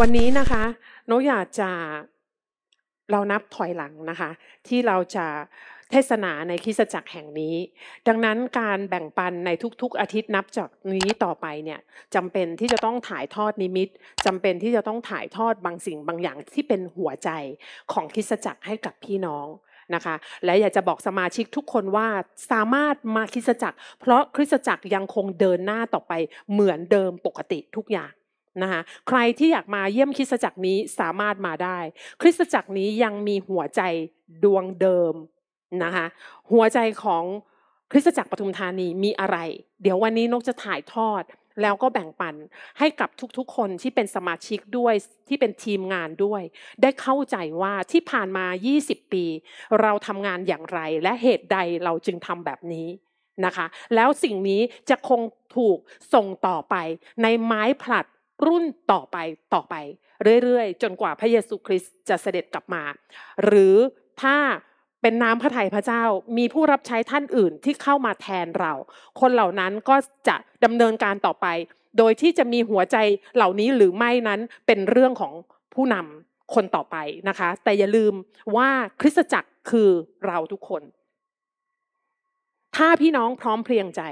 วันนี้นะคะนอยากจะเรานับถอยหลังนะคะที่เราจะเทศนาในคริสจักรแห่งนี้ ดังนั้นการแบ่งปันในทุกๆ อาทิตย์นับจากนี้ต่อไปเนี่ยจำเป็นที่จะต้องถ่ายทอดนิมิตจำเป็นที่จะต้องถ่ายทอดบางสิ่งบางอย่างที่เป็นหัวใจของคริสจักรให้กับพี่น้องนะคะและอยากจะบอกสมาชิกทุกคนว่าสามารถมาคริสจักร เพราะคริสจักรยังคงเดินหน้าต่อไปเหมือนเดิมปกติทุกอย่างนะคะใครที่อยากมาเยี่ยมคริสตจักรนี้สามารถมาได้ คริสตจักรนี้ยังมีหัวใจดวงเดิมนะคะหัวใจของคริสตจักรปทุมธานีมีอะไร เดี๋ยววันนี้นกจะถ่ายทอด แล้วก็แบ่งปันให้กับทุกๆคนที่เป็นสมาชิกด้วยที่เป็นทีมงานด้วย ได้เข้าใจว่าที่ผ่านมา 20 ปี เราทำงานอย่างไรและเหตุใดเราจึงทำแบบนี้นะคะแล้วสิ่งนี้จะคงถูกส่งต่อไป ในไม้ผลัดรุ่นต่อไปต่อไปเรื่อยๆ จนกว่าพระเยซูคริสต์จะเสด็จกลับมา หรือถ้าเป็นน้ำพระทัยพระเจ้ามีผู้รับใช้ท่านอื่นที่เข้ามาแทนเรา คนเหล่านั้นก็จะดำเนินการต่อไป โดยที่จะมีหัวใจเหล่านี้หรือไม่นั้นเป็นเรื่องของผู้นำคนต่อไปนะคะ แต่อย่าลืมว่าคริสตจักรคือเราทุกคน ถ้าพี่น้องพร้อมเพรียงใจ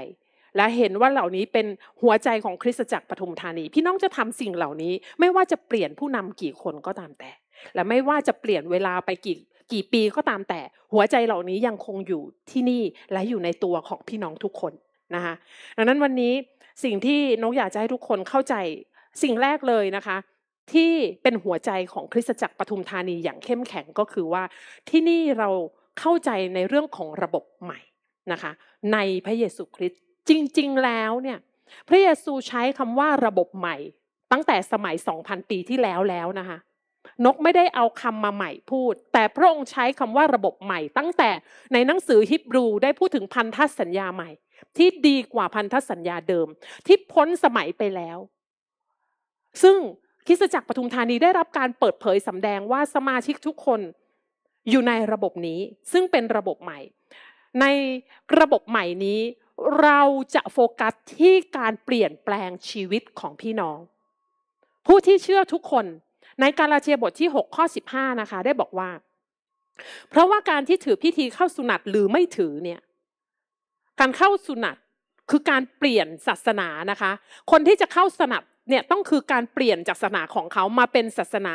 และเห็นว่าเหล่านี้เป็นหัวใจของคริสตจักรปฐุมธานี พี่น้องจะทำสิ่งเหล่านี้ ไม่ว่าจะเปลี่ยนผู้นำกี่คนก็ตามแต่ และไม่ว่าจะเปลี่ยนเวลาไปกี่กี่ปีก็ตามแต่ หัวใจเหล่านี้ยังคงอยู่ที่นี่และอยู่ในตัวของพี่น้องทุกคนนะคะดังนั้นวันนี้สิ่งที่นกอยากจะให้ทุกคนเข้าใจสิ่งแรกเลยนะคะ ที่เป็นหัวใจของคริสตจักรปทุมธานีอย่างเข้มแข็งก็คือว่าที่นี่เราเข้าใจในเรื่องของระบบใหม่นะคะ ในพระเยซูคริสต์จริง ๆ แล้วเนี่ยพระเยซูใช้คำว่าระบบใหม่ ตั้งแต่สมัย 2,000 ปีที่แล้วแล้วนะคะ นกไม่ได้เอาคำมาใหม่พูด แต่พระองค์ใช้คำว่าระบบใหม่ ตั้งแต่ในหนังสือฮิบรูได้พูดถึงพันธสัญญาใหม่ ที่ดีกว่าพันธสัญญาเดิมที่พ้นสมัยไปแล้ว ซึ่งคิสจักรปทุมธานีได้รับการเปิดเผยสำแดงว่าสมาชิกทุกคนอยู่ในระบบนี้ ซึ่งเป็นระบบใหม่ ในระบบใหม่นี้เราจะโฟกัสที่การเปลี่ยนแปลงชีวิตของพี่น้อง ผู้ที่เชื่อทุกคน ในกาลาเทียบทที่6ข้อ15นะคะ ได้บอกว่า เพราะว่าการที่ถือพิธีเข้าสุนัตหรือไม่ถือเนี่ย การเข้าสุนัตคือการเปลี่ยนศาสนานะคะ คนที่จะเข้าสนับเนี่ยต้องคือการเปลี่ยนจากศาสนาของเขามาเป็นศาสนา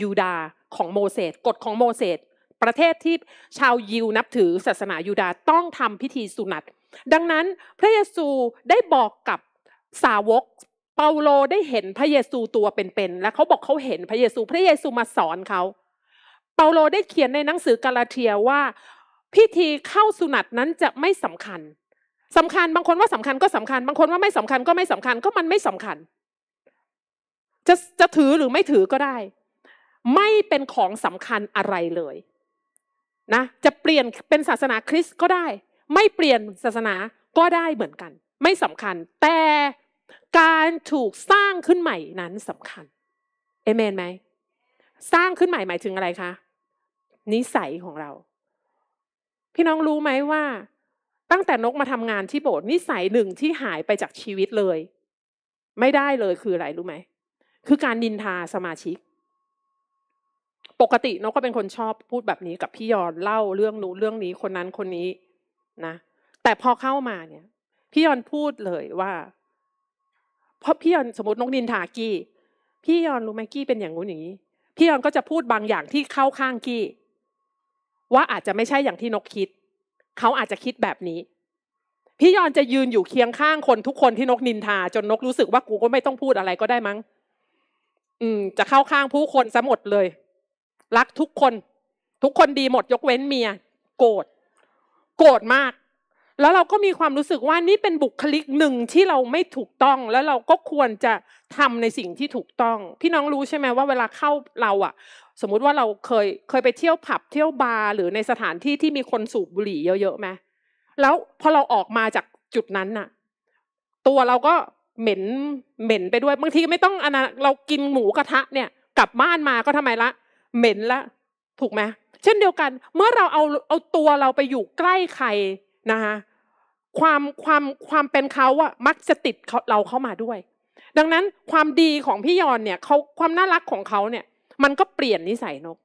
ยูดาของโมเสสกฎของโมเสสประเทศที่ชาวยิวนับถือ ศาสนายูดาต้องทำพิธีสุนัตดังนั้นพระเยซูได้บอกกับสาวก เปาโลได้เห็นพระเยซูตัวเป็นๆและเขาบอกเขาเห็นพระเยซูพระเยซูมาสอนเขา เปาโลได้เขียนในหนังสือกาลาเทียว่า พิธีเข้าสุนัตนั้นจะไม่สำคัญ สำคัญบางคนว่าสำคัญก็สำคัญบางคนว่าไม่สำคัญก็ไม่สำคัญก็มันไม่สำคัญ จะจะถือหรือไม่ถือก็ได้ ไม่เป็นของสำคัญอะไรเลย นะจะเปลี่ยนเป็นศาสนาคริสต์ก็ได้ไม่เปลี่ยนศาสนาก็ได้เหมือนกัน ไม่สำคัญแต่การถูกสร้างขึ้นใหม่นั้นสำคัญเอเมนไหมสร้างขึ้นใหม่หมายถึงอะไรคะนิสัยของเรา พี่น้องรู้ไหมว่า ตั้งแต่นกมาทำงานที่โบสถ์นิสัยหนึ่งที่หายไปจากชีวิตเลย ไม่ได้เลยคืออะไรรู้ไหมคือการนินทาสมาชิก ปกตินกก็เป็นคนชอบพูดแบบนี้กับพี่ยอนเล่าเรื่องนู้เรื่องนี้คนนั้นคนนี้นะแต่พอเข้ามาเนี่ย พี่ยอนพูดเลยว่าเพราะพี่ยอนสมมตินกนินทากี้พี่ยอนรู้ไหมกี้เป็นอย่างงู้นอย่างนี้ พี่ยอนก็จะพูดบางอย่างที่เข้าข้างกี้ว่าอาจจะไม่ใช่อย่างที่นกคิดเขาอาจจะคิดแบบนี้ พี่ยอนจะยืนอยู่เคียงข้างคนทุกคนที่นกนินทาจนนกรู้สึกว่ากูก็ไม่ต้องพูดอะไรก็ได้มั้งอืม จะเข้าข้างผู้คนซะหมดเลย รักทุกคน ทุกคนดีหมดยกเว้นเมียโกรธโกรธมาก แล้วเราก็มีความรู้สึกว่านี่เป็นบุคลิกหนึ่งที่เราไม่ถูกต้อง แล้วเราก็ควรจะทำในสิ่งที่ถูกต้อง พี่น้องรู้ใช่ไหมว่าเวลาเข้าเราอะสมมุติว่าเราเคยเคยไปเที่ยวผับ เที่ยวบาร์หรือในสถานที่ที่มีคนสูบบุหรี่เยอะๆไหมแล้วพอเราออกมาจากจุดนั้นน่ะ ตัวเราก็เหม็น เหม็นไปด้วย บางทีไม่ต้องอนาเรากินหมูกระทะ เนี่ย กลับบ้านมาก็ทำไมละเหม็นละถูกไหมเช่นเดียวกัน เมื่อเราเอาเอาตัวเราไปอยู่ใกล้ใครนะคะความความความเป็นเขาอะมักจะติดเราเข้ามาด้วย ดังนั้นความดีของพี่ยอนเนี่ยเขาความน่ารักของเขาเนี่ย มันก็เปลี่ยนนิสัยนก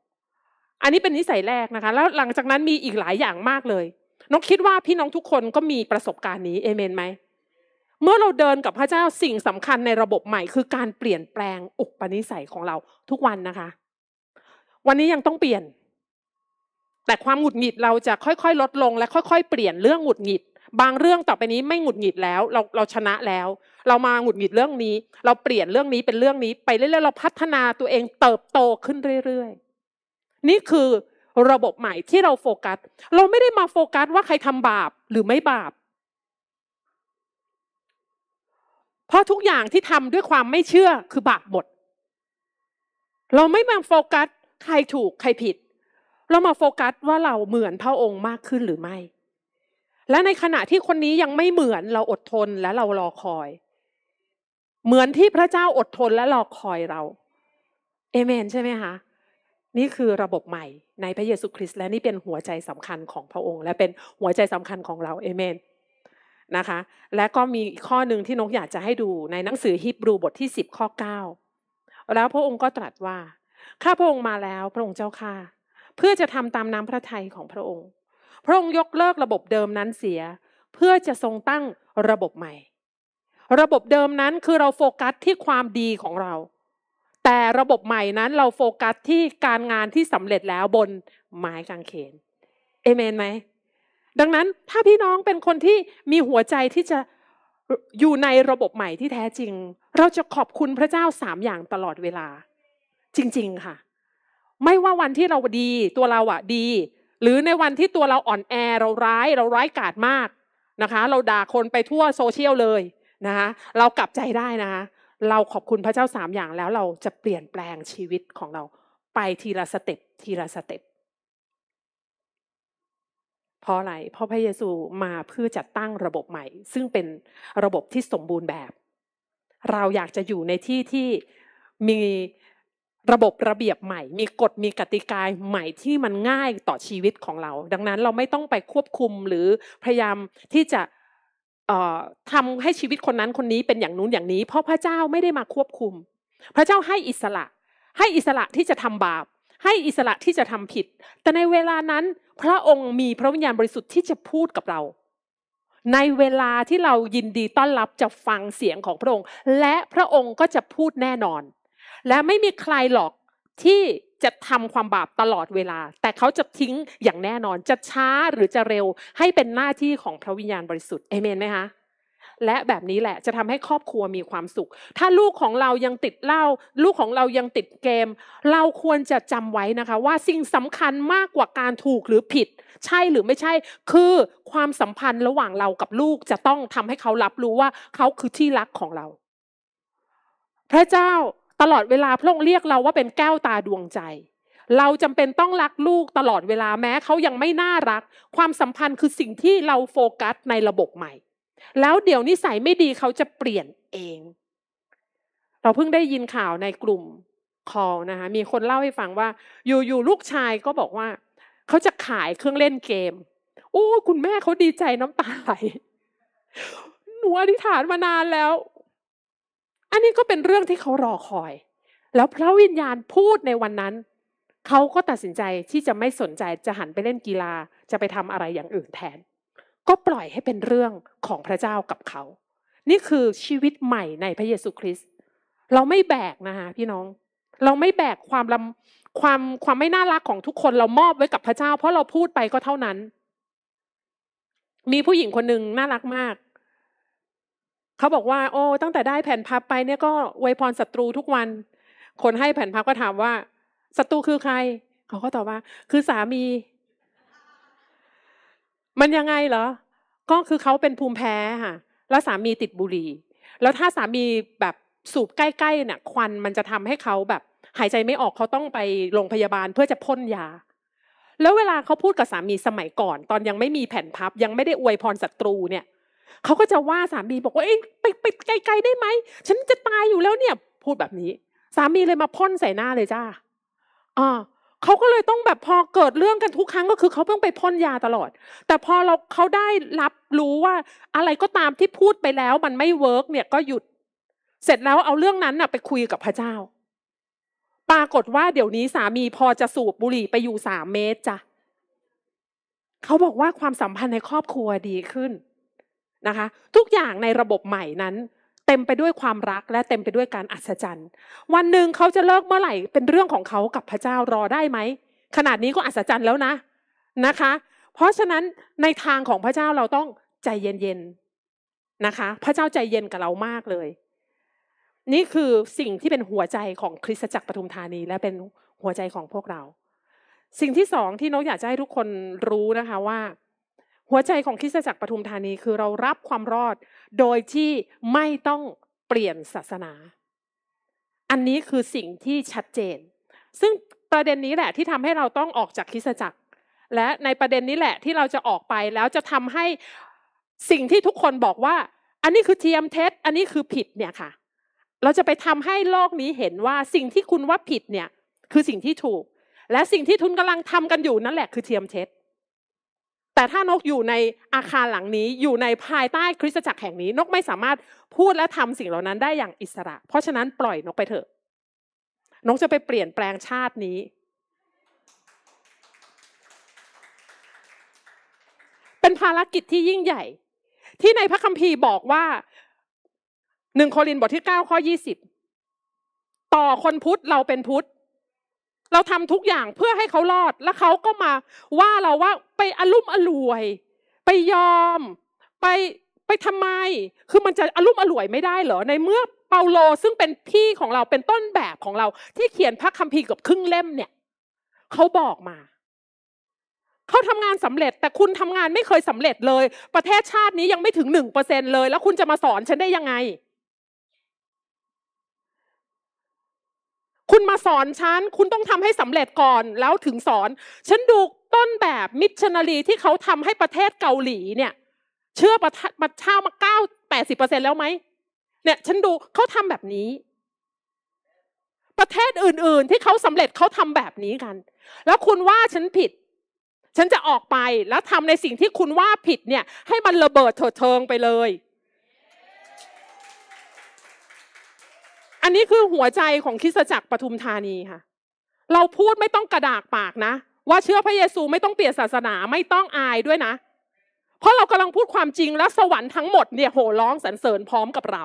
อันนี้เป็นนิสัยแรกนะคะ แล้วหลังจากนั้นมีอีกหลายอย่างมากเลยนกคิดว่าพี่น้องทุกคนก็มีประสบการณ์นี้ เอเมนไหมเมื่อเราเดินกับพระเจ้าสิ่งสำคัญในระบบใหม่คือการเปลี่ยนแปลงอุปนิสัยของเราทุกวันนะคะ วันนี้ยังต้องเปลี่ยนแต่ความหงุดหงิดเราจะค่อยๆลดลงและค่อยๆเปลี่ยนเรื่องหงุดหงิด บางเรื่องต่อไปนี้ไม่หงุดหงิดแล้ว เราเราชนะแล้ว เรามาหงุดหงิดเรื่องนี้ เราเปลี่ยนเรื่องนี้เป็นเรื่องนี้ไปเรื่อยๆเราพัฒนาตัวเองเติบโตขึ้นเรื่อยๆนี่คือ ระบบใหม่ที่เราโฟกัสเราไม่ได้มาโฟกัสว่าใครทำบาปหรือไม่บาป เพราะทุกอย่างที่ทำด้วยความไม่เชื่อคือบาปหมดเราไม่มาโฟกัสใครถูกใครผิดเรามาโฟกัสว่าเราเหมือนพระองค์มากขึ้นหรือไม่ และในขณะที่คนนี้ยังไม่เหมือนเราอดทนและเรารอคอย เหมือนที่พระเจ้าอดทนและรอคอยเราเอเมนใช่ไหมคะ นี่คือระบบใหม่ในพระเยซูคริสต์และนี่เป็นหัวใจสำคัญของพระองค์และเป็นหัวใจสำคัญของเราเอเมน นะคะ และก็มีข้อหนึ่งที่นกอยากจะให้ดู ในหนังสือฮิบรูบทที่10ข้อ9แล้วพระองค์ก็ตรัสว่า ข้าพระองค์มาแล้ว พระองค์เจ้าข้าเพื่อจะทำตามน้ำพระทัยของพระองค์ พระองค์ยกเลิกระบบเดิมนั้นเสีย เพื่อจะทรงตั้งระบบใหม่ ระบบเดิมนั้นคือเราโฟกัสที่ความดีของเรา แต่ระบบใหม่นั้น เราโฟกัสที่การงานที่สำเร็จแล้วบนไม้กางเขนเอเมนไหม ดังนั้นถ้าพี่น้องเป็นคนที่มีหัวใจที่จะอยู่ในระบบใหม่ที่แท้จริง เราจะขอบคุณพระเจ้าสามอย่างตลอดเวลา จริง ๆค่ะไม่ว่าวันที่เราดีตัวเราอะดี หรือในวันที่ตัวเราอ่อนแอ เราร้ายเราร้ายกาจมากนะคะ เราด่าคนไปทั่วโซเชียลเลยนะคะเรากลับใจได้นะคะเราขอบคุณพระเจ้าสามอย่างแล้ว เราจะเปลี่ยนแปลงชีวิตของเราไปทีละสเต็ปทีละสเต็ปเพราะอะไรเพราะพระเยซูมาเพื่อจัดตั้งระบบใหม่ ซึ่งเป็นระบบที่สมบูรณ์แบบ เราอยากจะอยู่ในที่ที่มีระบบระเบียบใหม่มีกฎมีกติกาใหม่ที่มันง่ายต่อชีวิตของเรา ดังนั้นเราไม่ต้องไปควบคุม หรือพยายามที่จะทำให้ชีวิตคนนั้นคนนี้เป็นอย่างนู้นอย่างนี้ เพราะพระเจ้าไม่ได้มาควบคุม พระเจ้าให้อิสระ ให้อิสระที่จะทำบาป ให้อิสระที่จะทำผิด แต่ในเวลานั้น พระองค์มีพระวิญญาณบริสุทธิ์ที่จะพูดกับเรา ในเวลาที่เรายินดีต้อนรับจะฟังเสียงของพระองค์ และพระองค์ก็จะพูดแน่นอนและไม่มีใครหรอกที่จะทำความบาปตลอดเวลา แต่เขาจะทิ้งอย่างแน่นอน จะช้าหรือจะเร็วให้เป็นหน้าที่ของพระวิญญาณบริสุทธิ์เอเมนไหมคะและแบบนี้แหละจะทำให้ครอบครัวมีความสุข ถ้าลูกของเรายังติดเหล้าลูกของเรายังติดเกม เราควรจะจำไว้นะคะ ว่าสิ่งสำคัญมากกว่าการถูกหรือผิด ใช่หรือไม่ใช่ คือความสัมพันธ์ระหว่างเรากับลูกจะต้องทำให้เขารับรู้ว่า เขาคือที่รักของเรา พระเจ้าตลอดเวลาพระองค์เรียกเราว่าเป็นแก้วตาดวงใจ เราจำเป็นต้องรักลูกตลอดเวลาแม้เขายังไม่น่ารัก ความสัมพันธ์คือสิ่งที่เราโฟกัสในระบบใหม่ แล้วเดี๋ยวนิสัยไม่ดีเขาจะเปลี่ยนเอง เราเพิ่งได้ยินข่าวในกลุ่มคอนะคะมีคนเล่าให้ฟังว่า อยู่ๆลูกชายก็บอกว่าเขาจะขายเครื่องเล่นเกมโอ้คุณแม่เขาดีใจน้ำตาไหลหนูอธิษฐานมานานแล้วอันนี้ก็เป็นเรื่องที่เขารอคอย แล้วพระวิญญาณพูดในวันนั้นเขาก็ตัดสินใจที่จะไม่สนใจจะหันไปเล่นกีฬาจะไปทำอะไรอย่างอื่นแทน ก็ปล่อยให้เป็นเรื่องของพระเจ้ากับเขา นี่คือชีวิตใหม่ในพระเยซูคริสต์เราไม่แบกนะคะพี่น้อง เราไม่แบกความลำความความไม่น่ารักของทุกคนเรามอบไว้กับพระเจ้า เพราะเราพูดไปก็เท่านั้น มีผู้หญิงคนหนึ่งน่ารักมากเขาบอกว่าโอ้ตั้งแต่ได้แผ่นพับไปเนี่ยก็อวยพรศัตรูทุกวัน คนให้แผ่นพับก็ถามว่าศัตรูคือใคร เขาก็ตอบว่า คือสามี มันยังไงเหรอ ก็คือเขาเป็นภูมิแพ้ค่ะแล้วสามีติดบุหรี่ แล้วถ้าสามีแบบสูบใกล้ๆเนี่ยควันมันจะทำให้เขาแบบ หายใจไม่ออกเขาต้องไปโรงพยาบาลเพื่อจะพ่นยา แล้วเวลาเขาพูดกับสามีสมัยก่อน ตอนยังไม่มีแผ่นพับ ยังไม่ได้อวยพรศัตรูเนี่ยเขาก็จะว่าสามีบอกว่าเอ้ยไปไปไกลๆได้ไหมฉันจะตายอยู่แล้วเนี่ย พูดแบบนี้ สามีเลยมาพ่นใส่หน้าเลยจ้าอ่าเขาก็เลยต้องแบบพอเกิดเรื่องกันทุกครั้งก็คือ เขาต้องไปพ่นยาตลอด แต่พอเราเขาได้รับรู้ว่า อะไรก็ตามที่พูดไปแล้ว มันไม่เวิร์กเนี่ยก็หยุด เสร็จแล้วเอาเรื่องนั้นน่ะไปคุยกับพระเจ้า ปรากฏว่า เดี๋ยวนี้สามีพอจะสูบบุหรี่ไปอยู่สามเมตรจ้ะเขาบอกว่าความสัมพันธ์ในครอบครัวดีขึ้นนะคะทุกอย่างในระบบใหม่นั้น เต็มไปด้วยความรักและเต็มไปด้วยการอัศจรรย์วันหนึ่งเขาจะเลิกเมื่อไหร่เป็นเรื่องของเขากับพระเจ้ารอได้ไหมขนาดนี้ก็อัศจรรย์แล้วนะนะคะ เพราะฉะนั้นในทางของพระเจ้าเราต้องใจเย็นๆนะคะ พระเจ้าใจเย็นกับเรามากเลย นี่คือสิ่งที่เป็นหัวใจของคริสตจักรปทุมธานีและเป็นหัวใจของพวกเรา สิ่งที่สองที่นกอยากจะให้ทุกคนรู้นะคะว่าหัวใจของคริสตจักรปทุมธานีคือเรารับความรอด โดยที่ไม่ต้องเปลี่ยนศาสนา อันนี้คือสิ่งที่ชัดเจน ซึ่งประเด็นนี้แหละที่ทำให้เราต้องออกจากคริสตจักร และในประเด็นนี้แหละที่เราจะออกไปแล้วจะทำให้สิ่งที่ทุกคนบอกว่า อันนี้คือเทียมเท็จ อันนี้คือผิดเนี่ยค่ะ เราจะไปทำให้โลกนี้เห็นว่าสิ่งที่คุณว่าผิดเนี่ย คือสิ่งที่ถูก และสิ่งที่ทุนกำลังทำกันอยู่นั่นแหละคือเทียมเท็จแต่ถ้านกอยู่ในอาคารหลังนี้อยู่ในภายใต้คริสตจักรแห่งนี้นกไม่สามารถพูดและทำสิ่งเหล่านั้นได้อย่างอิสระ เพราะฉะนั้นปล่อยนกไปเถอะ นกจะไปเปลี่ยนแปลงชาตินี้ เป็นภารกิจที่ยิ่งใหญ่ ที่ในพระคัมภีร์บอกว่าหนึ่งโครินธ์บทที่เก้าข้อยี่สิบต่อคนพุทธเราเป็นพุทธเราทำทุกอย่างเพื่อให้เขารอดแล้วเขาก็มาว่าเราว่าไปอารมณ์อรวย ไปยอม ไปไปทำไม คือมันจะอารมณ์อรวยไม่ได้เหรอในเมื่อเปาโลซึ่งเป็นพี่ของเราเป็นต้นแบบของเราที่เขียนพระคัมภีร์กับครึ่งเล่มเนี่ย เขาบอกมาเขาทำงานสำเร็จ แต่คุณทำงานไม่เคยสำเร็จเลย ประเทศชาตินี้ยังไม่ถึงหนึ่งเปอร์เซ็นเลย แล้วคุณจะมาสอนฉันได้ยังไงคุณมาสอนฉัน คุณต้องทำให้สำเร็จก่อน แล้วถึงสอน ฉันดูต้นแบบมิชชันนารีที่เขาทำให้ประเทศเกาหลีเนี่ย เชื่อประประชามาเก้าแปดสิบเปอร์เซ็นแล้วไหม เนี่ย ฉันดูเขาทำแบบนี้ ประเทศอื่น ๆ ที่เขาสำเร็จเขาทำแบบนี้กัน แล้วคุณว่าฉันผิด ฉันจะออกไปแล้วทำในสิ่งที่คุณว่าผิดเนี่ย ให้มันระเบิดเถิดเทิงไปเลยอันนี้คือหัวใจของคริสตจักรปทุมธานีค่ะ เราพูดไม่ต้องกระดากปากนะ ว่าเชื่อพระเยซูไม่ต้องเปลี่ยนศาสนาไม่ต้องอายด้วยนะ เพราะเรากำลังพูดความจริงและสวรรค์ทั้งหมดเนี่ยโห่ร้องสรรเสริญพร้อมกับเรา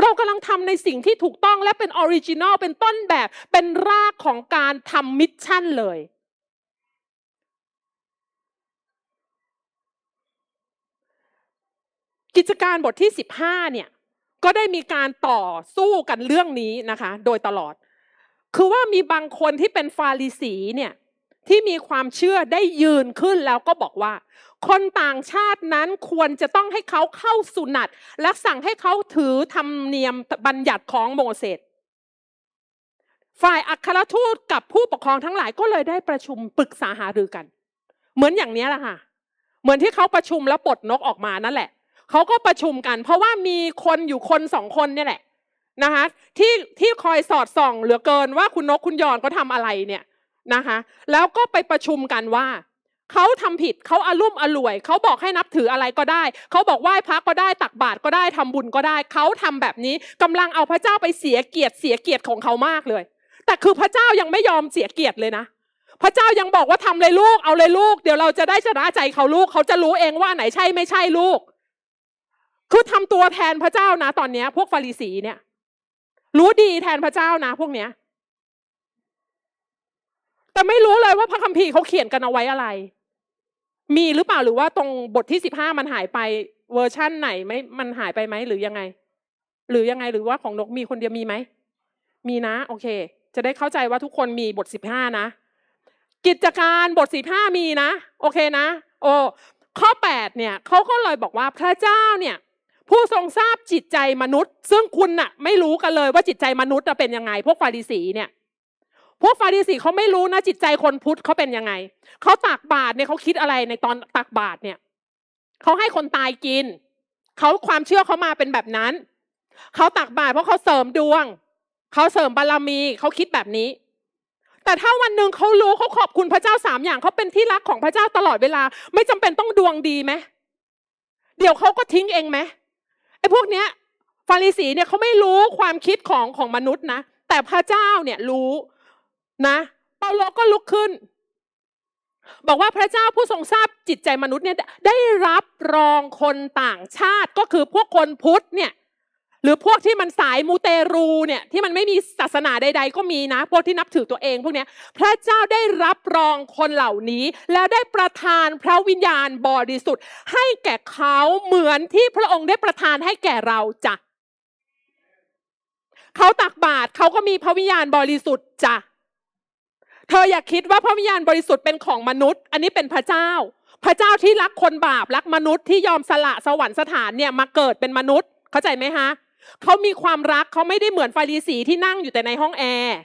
เรากำลังทำในสิ่งที่ถูกต้องและเป็นออริจินอลเป็นต้นแบบเป็นรากของการทำมิชชั่นเลย กิจการบทที่15เนี่ยก็ได้มีการต่อสู้กันเรื่องนี้นะคะ โดยตลอด คือว่ามีบางคนที่เป็นฟาริสีเนี่ย ที่มีความเชื่อได้ยืนขึ้นแล้วก็บอกว่า คนต่างชาตินั้นควรจะต้องให้เขาเข้าสุนัตและสั่งให้เขาถือธรรมเนียมบัญญัติของโมเสส ฝ่ายอัครทูตกับผู้ปกครองทั้งหลายก็เลยได้ประชุมปรึกษาหารือกัน เหมือนอย่างนี้แหละค่ะ เหมือนที่เขาประชุมแล้วปลดนกออกมานั่นแหละเขาก็ประชุมกัน เพราะว่ามีคนอยู่คนสองคนเนี่ยแหละนะคะ ที่ที่คอยสอดส่องเหลือเกินว่าคุณนกคุณยอนเขาทาอะไรเนี่ยนะคะ แล้วก็ไปประชุมกันว่าเขาทำผิดเขาอารุ่มอรวยเขาบอกให้นับถืออะไรก็ได้เขาบอกไหว้พระก็ได้ตักบาตรก็ได้ทำบุญก็ได้เขาทำแบบนี้กำลังเอาพระเจ้าไปเสียเกียรติเสียเกียรติของเขามากเลย แต่คือพระเจ้ายังไม่ยอมเสียเกียรติเลยนะพระเจ้ายังบอกว่าทำเลยลูกเอาเลยลูกเดี๋ยวเราจะได้ชนะใจเขาลูกเขาจะรู้เองว่าไหนใช่ไม่ใช่ลูกคือทำตัวแทนพระเจ้านะ ตอนเนี้ย พวกฟาริสีเนี่ย รู้ดีแทนพระเจ้านะ พวกเนี้ย แต่ไม่รู้เลยว่าพระคัมภีร์เขาเขียนกันเอาไว้อะไร มีหรือเปล่าหรือว่าตรงบทที่สิบห้ามันหายไปเวอร์ชั่นไหนไม่มันหายไปไหมหรือยังไง หรือยังไงหรือว่าของนกมีคนเดียวมีไหมมีนะ โอเค จะได้เข้าใจว่าทุกคนมีบทสิบห้านะ กิจการบทสิบห้ามีนะโอเคนะ โอ้ข้อแปดเนี่ยเขาก็เลยบอกว่าพระเจ้าเนี่ยผู้ทรงทราบจิตใจมนุษย์ ซึ่งคุณน่ะ ไม่รู้กันเลยว่าจิตใจมนุษย์จะเป็นยังไง พวกฟาริสีเนี่ย พวกฟาริสีเขาไม่รู้นะจิตใจคนพุทธเขาเป็นยังไงเขาตักบาตรเนี่ยเขาคิดอะไรในตอนตักบาตรเนี่ยเขาให้คนตายกินเขาความเชื่อเขามาเป็นแบบนั้นเขาตักบาตรเพราะเขาเสริมดวงเขาเสริมบารมีเขาคิดแบบนี้ แต่ถ้าวันหนึ่งเขารู้เขาขอบคุณพระเจ้าสามอย่างเขาเป็นที่รักของพระเจ้าตลอดเวลา ไม่จำเป็นต้องดวงดีไหมเดี๋ยวเขาก็ทิ้งเองไหมไอ้พวกเนี้ยฟาริสีเนี่ยเขาไม่รู้ความคิดของของมนุษย์นะ แต่พระเจ้าเนี่ยรู้นะเปาโลก็ลุกขึ้น บอกว่าพระเจ้าผู้ทรงทราบจิตใจมนุษย์เนี่ยได้รับรองคนต่างชาติก็คือพวกคนพุทธเนี่ยรือพวกที่มันสายมูเตรูเนี่ย ที่มันไม่มีศาสนาใดๆก็มีนะ พวกที่นับถือตัวเอง พวกนี้พระเจ้าได้รับรองคนเหล่านี้ แล้วได้ประทานพระวิญญาณบริสุทธิ์ ให้แก่เขาเหมือนที่พระองค์ได้ประทานให้แก่เราจ้ะเขาตักบาตรเขาก็มีพระวิญญาณบริสุทธิ์จ้ะเธออย่าคิดว่าพระวิญญาณบริสุทธิ์เป็นของมนุษย์ อันนี้เป็นพระเจ้า พระเจ้าที่รักคนบาปรักมนุษย์ที่ยอมสละสวรรค์สถานเนี่ยมาเกิดเป็นมนุษย์ เข้าใจไหมฮะเขามีความรักเขาไม่ได้เหมือนฟาริสีที่นั่งอยู่แต่ในห้องแอร์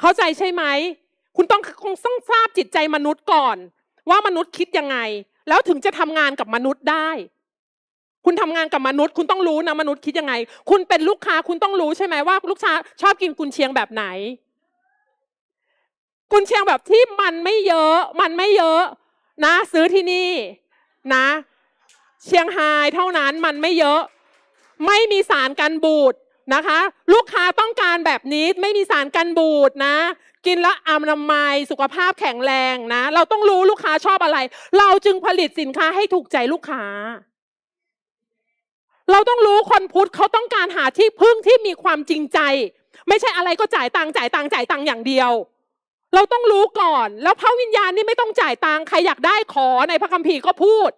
เข้าใจใช่ไหม คุณต้องคงต้องทราบจิตใจมนุษย์ก่อน ว่ามนุษย์คิดยังไง แล้วถึงจะทำงานกับมนุษย์ได้ คุณทำงานกับมนุษย์ คุณต้องรู้นะมนุษย์คิดยังไง คุณเป็นลูกค้าคุณต้องรู้ใช่ไหมว่า ลูกค้าชอบกินกุนเชียงแบบไหนกุนเชียงแบบที่มันไม่เยอะ มันไม่เยอะ นะซื้อที่นี่ นะ เชียงไฮเท่านั้นมันไม่เยอะไม่มีสารกันบูดนะคะ ลูกค้าต้องการแบบนี้ไม่มีสารกันบูดนะ กินแล้วอามนามัยสุขภาพแข็งแรงนะเราต้องรู้ลูกค้าชอบอะไร เราจึงผลิตสินค้าให้ถูกใจลูกค้า เราต้องรู้คนพุทธเขาต้องการหาที่พึ่งที่มีความจริงใจ ไม่ใช่อะไรก็จ่ายตังจ่ายตังจ่ายตังอย่างเดียว เราต้องรู้ก่อน แล้วพระวิญญาณนี่ไม่ต้องจ่ายตังใครอยากได้ขอในพระคัมภีร์ก็พูด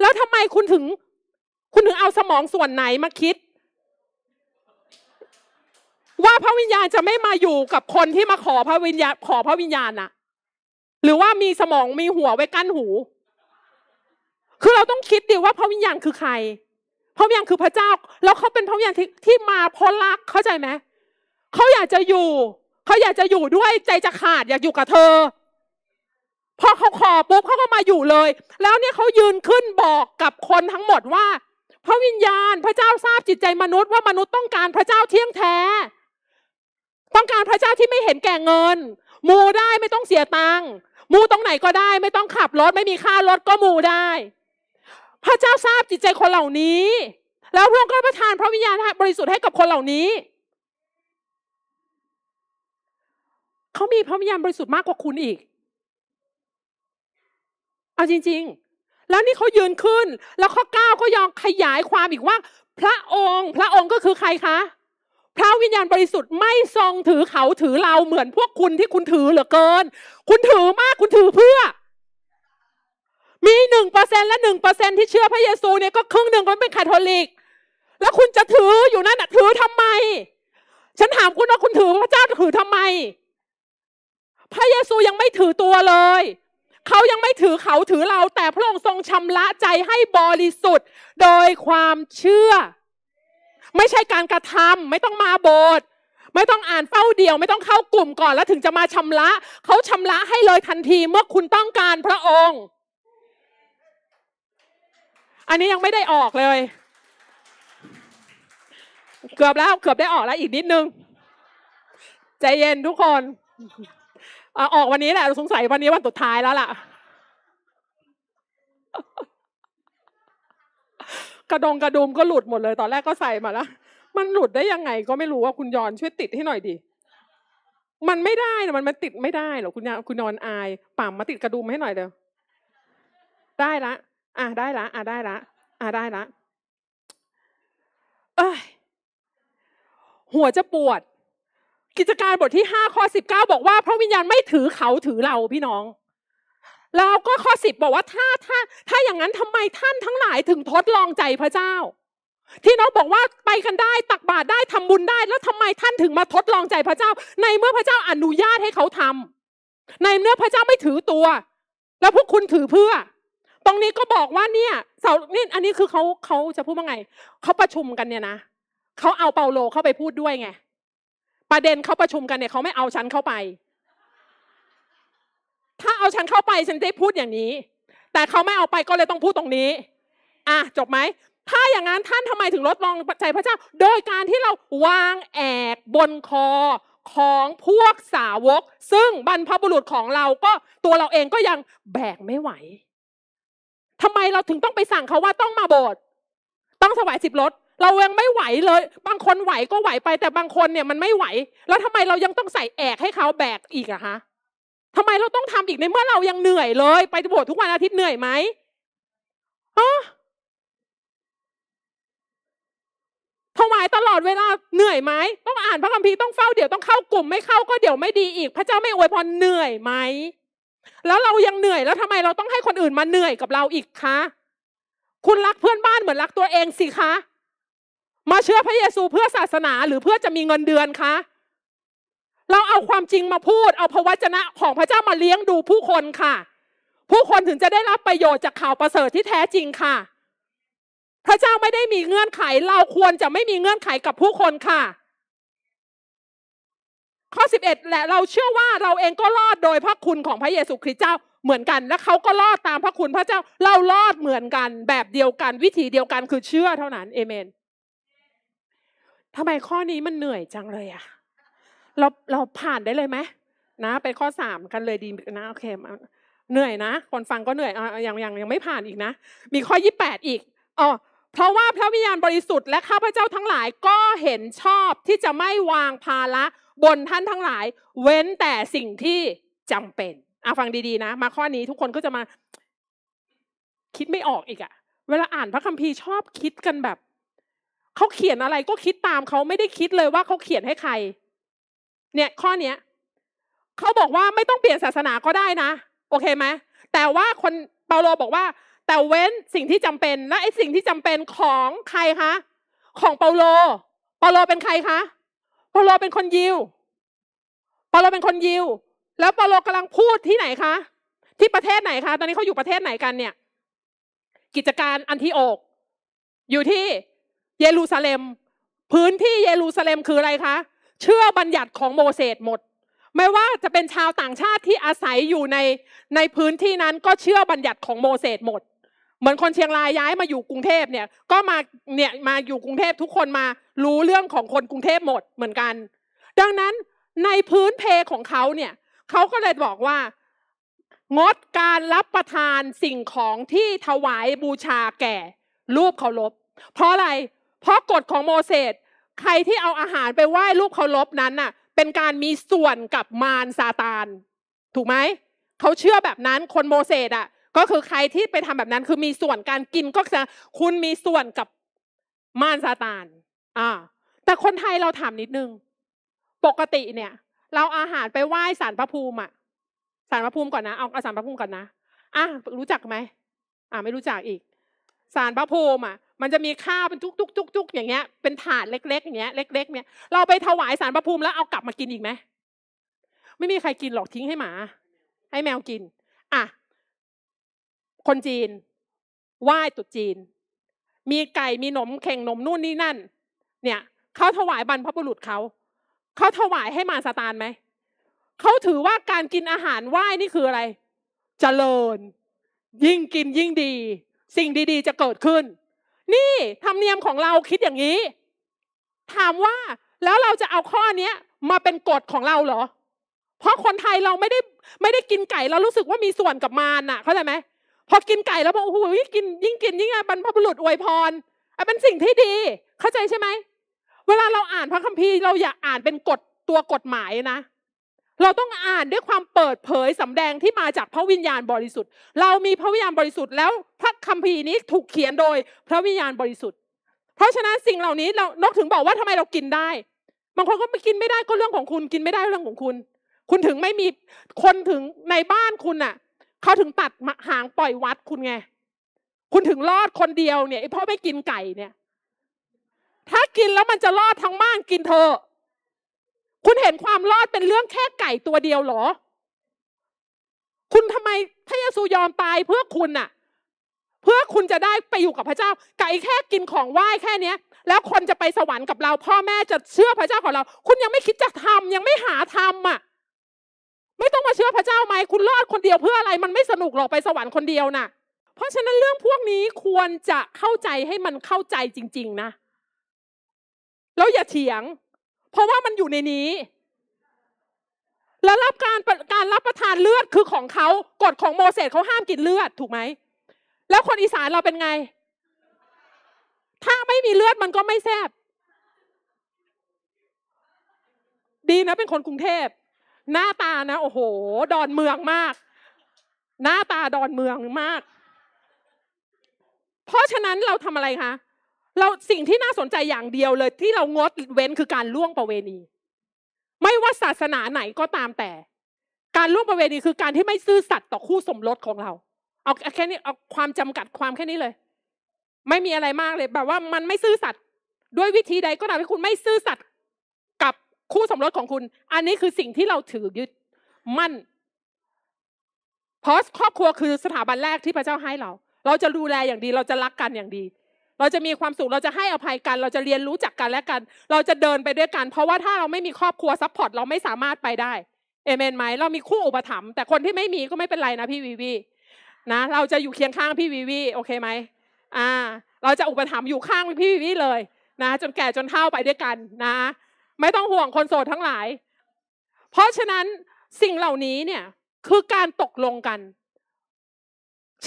แล้วทำไมคุณถึงคุณถึงเอาสมองส่วนไหนมาคิด ว่าพระวิญญาณจะไม่มาอยู่กับคนที่มาขอพระวิญญาณขอพระวิญญาณนะหรือว่ามีสมองมีหัวไว้กั้นหู คือเราต้องคิดดิว่าพระวิญญาณคือใครพระวิญญาณคือพระเจ้า แล้วเขาเป็นพระวิญญาณทที่มาเพราะรักเข้าใจไหมเขาอยากจะอยู่เขาอยากจะอยู่ด้วยใจจะขาดอยากอยู่กับเธอ พอเขาขอปุ๊บเขาก็มาอยู่เลย แล้วเนี่ยเขายืนขึ้นบอกกับคนทั้งหมดว่าพระวิญญาณพระเจ้าทราบจิตใจมนุษย์ว่ามนุษย์ต้องการพระเจ้าเที่ยงแท้ ต้องการพระเจ้าที่ไม่เห็นแก่เงินมูได้ไม่ต้องเสียตังค์มูตรงไหนก็ได้ ไม่ต้องขับรถไม่มีค่ารถก็มูได้ พระเจ้าทราบจิตใจคนเหล่านี้แล้วพระองค์ก็ประทาน พระวิญญาณบริสุทธิ์ให้กับคนเหล่านี้เขามีพระวิญญาณบริสุทธิ์มากกว่าคุณอีกเอาจริง ๆแล้วนี่เขายืนขึ้น แล้วข้อเก้าก็ยองขยายความอีกว่า พระองค์ พระองค์ก็คือใครคะ พระวิญญาณบริสุทธิ์ไม่ทรงถือเขาถือเราเหมือนพวกคุณที่คุณถือเหลือเกิน คุณถือมากคุณถือเพื่อ มีหนึ่งเปอร์เซ็นและหนึ่งเปอร์เซ็นที่เชื่อพระเยซูเนี่ยก็ครึ่งหนึ่งก็เป็นคาทอลิก แล้วคุณจะถืออยู่นั่นถือทำไม ฉันถามคุณว่าคุณถือพระเจ้าถือทำไม พระเยซูยังไม่ถือตัวเลยเขายังไม่ถือเขาถือเรา แต่พระองค์ทรงชำระใจให้บริสุทธิ์ โดยความเชื่อ ไม่ใช่การกระทำ ไม่ต้องมาโบสถ์ไม่ต้องอ่านเฝ้าเดียว ไม่ต้องเข้ากลุ่มก่อนแล้วถึงจะมาชำระ เขาชำระให้เลยทันทีเมื่อคุณต้องการพระองค์ อันนี้ยังไม่ได้ออกเลย เกือบแล้วเกือบได้ออกแล้วอีกนิดนึง ใจเย็นทุกคนอออกวันนี้แหละสงสัยวันนี้วันสุดท้ายแล้วล่ะ กระดงกระดุมก็หลุดหมดเลยตอนแรกก็ใส่มาแล้วมันหลุดได้ยังไง ก็ไม่รู้ว่าคุณยอนช่วยติดให้หน่อยดิมันไม่ได้นะมันมันติดไม่ได้หรอกคุณยอนคุณยอนอายป่ามมาติดกระดุมให้หน่อยเดียวได้ละอ่ะ ได้ละ อ่ะ ได้ละ อ่ะได้ละเอ้ยหัวจะปวดกิจการบทที่ห้าข้อสิบเก้าบอกว่า พระวิญญาณไม่ถือเขาถือเราพี่น้องแล้วก็ข้อสิบอกว่าถ้าถ้าถ้าอย่างนั้นทำไมท่านทั้งหลายถึงทดลองใจพระเจ้า ที่น้องบอกว่าไปกันได้ตักบาตรได้ทำบุญได้ แล้วทำไมท่านถึงมาทดลองใจพระเจ้า ในเมื่อพระเจ้าอนุญาตให้เขาทำ ในเมื่อพระเจ้าไม่ถือตัว แล้วพวกคุณถือเพื่อ ตรงนี้ก็บอกว่าเนี่ยเสานี่อันนี้คือเขาเขาจะพูดว่าไง เขาประชุมกันเนี่ยนะเขาเอาเปาโลเข้าไปพูดด้วยไงประเด็นเขาประชุมกันเนี่ยเขาไม่เอาฉันเข้าไป ถ้าเอาฉันเข้าไปฉันได้พูดอย่างนี้ แต่เขาไม่เอาไปก็เลยต้องพูดตรงนี้ อ่ะจบไหม ถ้าอย่างนั้นท่านทำไมถึงลดลงใจพระเจ้าโดยการที่เราวางแอกบนคอของพวกสาวก ซึ่งบรรพบุรุษของเราก็ตัวเราเองก็ยังแบกไม่ไหว ทำไมเราถึงต้องไปสั่งเขาว่าต้องมาโบสถ์ต้องถวายสิบรถเรายังไม่ไหวเลย บางคนไหวก็ไหวไป แต่บางคนเนี่ย มันไม่ไหว แล้วทำไมเรายังต้องใส่แอกให้เขาแบกอีกอะฮะทำไมเราต้องทำอีกในเมื่อเรายังเหนื่อยเลย ไปโบสถ์ทุกวันอาทิตย์เหนื่อยไหมอ๋อถวายตลอดเวลาเหนื่อยไหม ต้องอ่านพระคัมภีร์ต้องเฝ้าเดี๋ยวต้องเข้ากลุ่มไม่เข้าก็เดี๋ยวไม่ดีอีก พระเจ้าไม่อวยพรเหนื่อยไหม แล้วเรายังเหนื่อยแล้วทำไมเราต้องให้คนอื่นมาเหนื่อยกับเราอีกคะ คุณรักเพื่อนบ้านเหมือนรักตัวเองสิคะมาเชื่อพระเยซูเพื่อศาสนาหรือเพื่อจะมีเงินเดือนคะ เราเอาความจริงมาพูด เอาพระวจนะของพระเจ้ามาเลี้ยงดูผู้คนค่ะ ผู้คนถึงจะได้รับประโยชน์จากข่าวประเสริฐที่แท้จริงค่ะ พระเจ้าไม่ได้มีเงื่อนไข เราควรจะไม่มีเงื่อนไขกับผู้คนค่ะ ข้อ11และเราเชื่อว่าเราเองก็รอดโดยพระคุณของพระเยซูคริสต์เจ้าเหมือนกันและเขาก็รอดตามพระคุณพระเจ้าเรารอดเหมือนกันแบบเดียวกันวิธีเดียวกันคือเชื่อเท่านั้นเอเมนทำไมข้อนี้มันเหนื่อยจังเลยอะเราเราผ่านได้เลยไหมนะไปข้อสามกันเลยดีนะโอเคเหนื่อยนะคนฟังก็เหนื่อยอ่ะยังยังยังไม่ผ่านอีกนะมีข้อยี่แปดอีกอ๋อเพราะว่าพระวิญญาณบริสุทธิ์และข้าพเจ้าทั้งหลายก็เห็นชอบที่จะไม่วางภาระบนท่านทั้งหลาย เว้นแต่สิ่งที่จำเป็นอ่ะฟังดีๆนะมาข้อนี้ทุกคนก็จะมาคิดไม่ออกอีกอะเวลาอ่านพระคัมภีร์ชอบคิดกันแบบเขาเขียนอะไรก็คิดตามเขาไม่ได้คิดเลยว่าเขาเขียนให้ใคร เนี่ย ข้อเนี้ยเขาบอกว่าไม่ต้องเปลี่ยนศาสนาก็ได้นะ โอเคไหมแต่ว่าคนเปาโลบอกว่า แต่เว้นสิ่งที่จำเป็นและไอ้สิ่งที่จำเป็นของใครคะของเปาโล เปาโลเป็นใครคะเปาโลเป็นคนยิว เปาโลเป็นคนยิว แล้วเปาโลกำลังพูดที่ไหนคะที่ประเทศไหนคะตอนนี้เขาอยู่ประเทศไหนกัน เนี่ย กิจการอันทิโอกอยู่ที่เยรูซาเล็มพื้นที่เยรูซาเล็มคืออะไรคะ เชื่อบัญญัติของโมเสสหมด ไม่ว่าจะเป็นชาวต่างชาติที่อาศัยอยู่ในในพื้นที่นั้นก็เชื่อบัญญัติของโมเสสหมด เหมือนคนเชียงรายย้ายมาอยู่กรุงเทพเนี่ย ก็มาเนี่ยมาอยู่กรุงเทพทุกคนมารู้เรื่องของคนกรุงเทพหมดเหมือนกัน ดังนั้นในพื้นเพของเขาเนี่ย เขาก็เลยบอกว่างดการรับประทานสิ่งของที่ถวายบูชาแก่รูปเคารพเพราะอะไรเพราะกฎของโมเสสใครที่เอาอาหารไปไหว้รูปเคารพนั้นน่ะ เป็นการมีส่วนกับมารซาตานถูกไหมเขาเชื่อแบบนั้นคนโมเสสอ่ะ ก็คือใครที่ไปทำแบบนั้นคือมีส่วนการกินก็จะคุณมีส่วนกับมารซาตานอ่า แต่คนไทยเราถามนิดนึง ปกติเนี่ย เราอาหารไปไหว้สารพระภูมิอ่ะสารพระภูมิก่อนนะเอาเอาสารพระภูมิก่อนนะอ่ะรู้จักไหมอ่าไม่รู้จักอีกสารพระภูมิอ่ะมันจะมีข้าวเป็นทุกๆๆอย่างเงี้ย เป็นถาดเล็กๆอย่างเงี้ยเล็ก ๆ เนี่ยเราไปถวายสารประภูมิแล้วเอากลับมากินอีกไหม ไม่มีใครกินหรอกทิ้งให้หมา ให้แมวกิน อ่ะ คนจีน ไหว้ตุ๊จีน มีไก่มีนมเข่งนมนู่นนี่นั่น เนี่ยเขาถวายบรรพบุรุษเขา เขาถวายให้มาสตานไหมเขาถือว่าการกินอาหารไหว้นี่คืออะไรจเจริญยิ่งกินยิ่งดี สิ่งดีๆจะเกิดขึ้นนี่ธรรมเนียมของเราคิดอย่างนี้ ถามว่าแล้วเราจะเอาข้อเนี้ยมาเป็นกฎของเราเหรอ เพราะคนไทยเราไม่ได้ไม่ได้กินไก่เรารู้สึกว่ามีส่วนกับมารน่ะ เข้าใจไหมพอกินไก่แล้วบอกโอ้โหกินยิ่งกินยิ่งบรรพบุรุษอวยพรอเป็นสิ่งที่ดี เข้าใจใช่ไหมเวลาเราอ่านพระคัมภีร์เราอย่าอ่านเป็นกฎตัวกฎหมายนะเราต้องอ่านด้วยความเปิดเผยสำแดงที่มาจากพระวิญญาณบริสุทธิ์ เรามีพระวิญญาณบริสุทธิ์แล้ว พระคัมภีร์นี้ถูกเขียนโดย พระวิญญาณบริสุทธิ์ เพราะฉะนั้นสิ่งเหล่านี้เรานกถึงบอกว่าทำไมเรากินได้ บางคนก็ไม่กินไม่ได้ก็เรื่องของคุณ กินไม่ได้เรื่องของคุณ คุณถึงไม่มีคนถึงในบ้านคุณน่ะเขาถึงตัดหางปล่อยวัดคุณไง คุณถึงรอดคนเดียวเนี่ยเพราะไม่กินไก่เนี่ย ถ้ากินแล้วมันจะรอดทั้งบ้านกินเธอคุณเห็นความรอดเป็นเรื่องแค่ไก่ตัวเดียวหรอ คุณทำไมพระเยซูยอมตายเพื่อคุณน่ะ เพื่อคุณจะได้ไปอยู่กับพระเจ้า ไก่แค่กินของไหว้แค่เนี้ย แล้วคนจะไปสวรรค์กับเรา พ่อแม่จะเชื่อพระเจ้าของเรา คุณยังไม่คิดจะทำยังไม่หาทำอ่ะ ไม่ต้องมาเชื่อพระเจ้าไหม คุณรอดคนเดียวเพื่ออะไร มันไม่สนุกหรอกไปสวรรค์คนเดียวน่ะ เพราะฉะนั้นเรื่องพวกนี้ควรจะเข้าใจให้มันเข้าใจจริง ๆ นะ แล้วอย่าเถียงเพราะว่ามันอยู่ในนี้ และรับการการรับประทานเลือดคือของเขากฎของโมเสสเขาห้ามกินเลือดถูกไหม แล้วคนอีสานเราเป็นไง ถ้าไม่มีเลือดมันก็ไม่แซบดีนะเป็นคนกรุงเทพ หน้าตานะ โอ้โห ดอนเมืองมาก หน้าตาดอนเมืองมาก เพราะฉะนั้นเราทำอะไรคะเราสิ่งที่น่าสนใจอย่างเดียวเลย ที่เรางดเว้นคือการล่วงประเวณี ไม่ว่าศาสนาไหนก็ตามแต่ การล่วงประเวณีคือการที่ไม่ซื่อสัตย์ต่อคู่สมรสของเราเอาแค่นี้เอาความจำกัดความแค่นี้เลย ไม่มีอะไรมากเลยแบบว่ามันไม่ซื่อสัตย์ด้วยวิธีใดก็ตามที่คุณไม่ซื่อสัตย์กับคู่สมรสของคุณ อันนี้คือสิ่งที่เราถือยึด มั่นเพราะครอบครัวคือสถาบันแรกที่พระเจ้าให้เรา เราจะดูแลอย่างดีเราจะรักกันอย่างดีเราจะมีความสุขเราจะให้อภัยกัน เราจะเรียนรู้จากกันและกัน เราจะเดินไปด้วยกัน เพราะว่าถ้าเราไม่มีครอบครัวซัพพอร์ตเราไม่สามารถไปได้เอเมนไหมเรามีคู่อุปถัมภ์แต่คนที่ไม่มีก็ไม่เป็นไรนะพี่วีวีนะเราจะอยู่เคียงข้างพี่วีวีโอเคไหมอ่า เราจะอุปถัมภ์อยู่ข้างพี่วีวีเลย นะ จนแก่จนเฒ่าไปด้วยกันนะ ไม่ต้องห่วงคนโสดทั้งหลาย เพราะฉะนั้นสิ่งเหล่านี้เนี่ย คือการตกลงกัน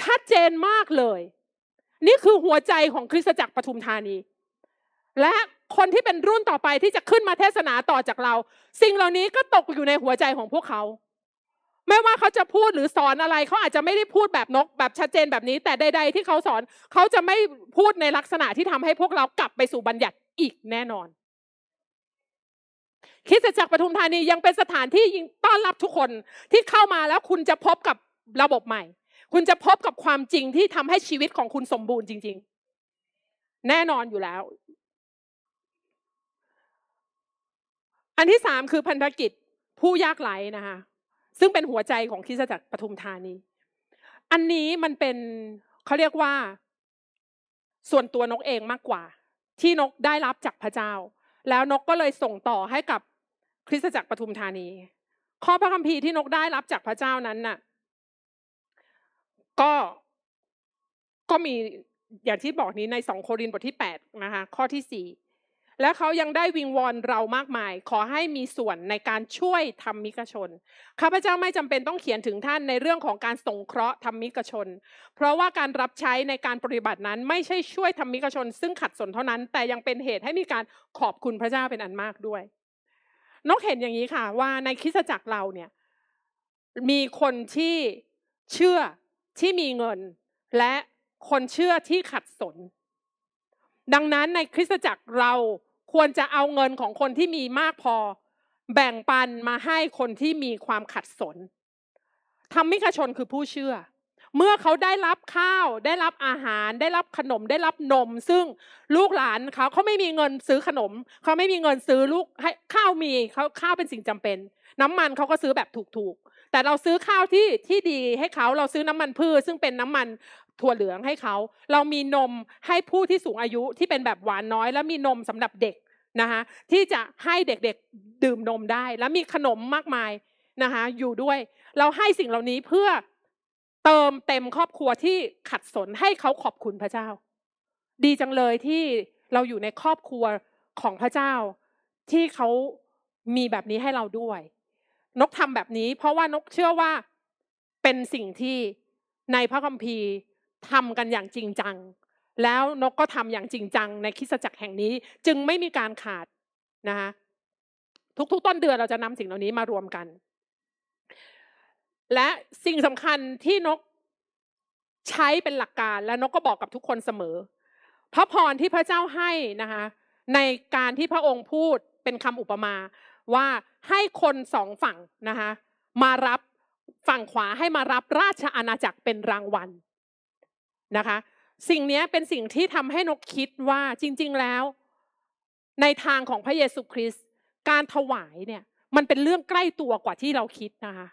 ชัดเจนมากเลยนี่คือหัวใจของคริสตจักรปทุมธานี และคนที่เป็นรุ่นต่อไปที่จะขึ้นมาเทศนาต่อจากเรา สิ่งเหล่านี้ก็ตกอยู่ในหัวใจของพวกเขาไม่ว่าเขาจะพูดหรือสอนอะไร เขาอาจจะไม่ได้พูดแบบนกแบบชัดเจนแบบนี้ แต่ใด ๆ ที่เขาสอนเขาจะไม่พูดในลักษณะที่ทำให้พวกเรากลับไปสู่บัญญัติอีกแน่นอนคิดจักรปทุมธานียังเป็นสถานที่ยิงต้อนรับทุกคนที่เข้ามาแล้วคุณจะพบกับระบบใหม่คุณจะพบกับความจริงที่ทำให้ชีวิตของคุณสมบูรณ์จริง ๆ แน่นอนอยู่แล้ว อันที่สามคือพันธกิจผู้ยากไร้นะคะ ซึ่งเป็นหัวใจของคริสตจักรปทุมธานี อันนี้มันเป็นเขาเรียกว่าส่วนตัวนกเองมากกว่า ที่นกได้รับจากพระเจ้า แล้วนกก็เลยส่งต่อให้กับคริสตจักรปทุมธานีข้อพระคัมภีร์ที่นกได้รับจากพระเจ้านั้นน่ะก็ก็มีอย่างที่บอกนี้ในสองโครินบทที่8นะคะข้อที่4และเขายังได้วิงวอนเรามากมาย ขอให้มีส่วนในการช่วยทำมิกชนข้าพเจ้าไม่จำเป็นต้องเขียนถึงท่านในเรื่องของการสงเคราะห์ทำมิกชน เพราะว่าการรับใช้ในการปฏิบัตินั้นไม่ใช่ช่วยทำมิกชน ซึ่งขัดสนเท่านั้น แต่ยังเป็นเหตุให้มีการขอบคุณพระเจ้าเป็นอันมากด้วยนกเห็นอย่างนี้ค่ะ ว่าในคริสตจักรเราเนี่ย มีคนที่เชื่อที่มีเงิน และคนเชื่อที่ขัดสน ดังนั้นในคริสตจักรเราควรจะเอาเงินของคนที่มีมากพอ แบ่งปันมาให้คนที่มีความขัดสนธรรมิกชนคือผู้เชื่อ เมื่อเขาได้รับข้าวได้รับอาหารได้รับขนมได้รับนม ซึ่งลูกหลานเขาเขาไม่มีเงินซื้อขนม เขาไม่มีเงินซื้อลูกให้ข้าวมีเขาข้าวเป็นสิ่งจำเป็น น้ำมันเขาก็ซื้อแบบถูกแต่เราซื้อข้าวที่ที่ดีให้เขาเราซื้อน้ำมันพืช ซึ่งเป็นน้ำมันถั่วเหลืองให้เขา เรามีนมให้ผู้ที่สูงอายุที่เป็นแบบหวานน้อย แล้วมีนมสำหรับเด็กนะคะที่จะให้เด็กๆดื่มนมได้ แล้วมีขนมมากมายนะคะอยู่ด้วยเราให้สิ่งเหล่านี้เพื่อเติมเต็มครอบครัวที่ขัดสนให้เขาขอบคุณพระเจ้า ดีจังเลยที่เราอยู่ในครอบครัวของพระเจ้า ที่เขามีแบบนี้ให้เราด้วยนกทำแบบนี้ เพราะว่านกเชื่อว่าเป็นสิ่งที่ในพระคัมภีร์ทำกันอย่างจริงจัง แล้วนกก็ทำอย่างจริงจัง ในคริสตจักรแห่งนี้ จึงไม่มีการขาดนะคะทุกๆต้นเดือนเราจะนำสิ่งเหล่านี้มารวมกัน และสิ่งสำคัญที่นกใช้เป็นหลักการและนกก็บอกกับทุกคนเสมอพระพรที่พระเจ้าให้นะคะ ในการที่พระองค์พูดเป็นคำอุปมาว่าให้คนสองฝั่งนะคะมารับฝั่งขวาให้มารับราชอาณาจักรเป็นรางวัลนะคะ สิ่งนี้เป็นสิ่งที่ทำให้นกคิดว่าจริงๆแล้ว ในทางของพระเยซูคริสต์การถวายเนี่ย มันเป็นเรื่องใกล้ตัวกว่าที่เราคิดนะคะ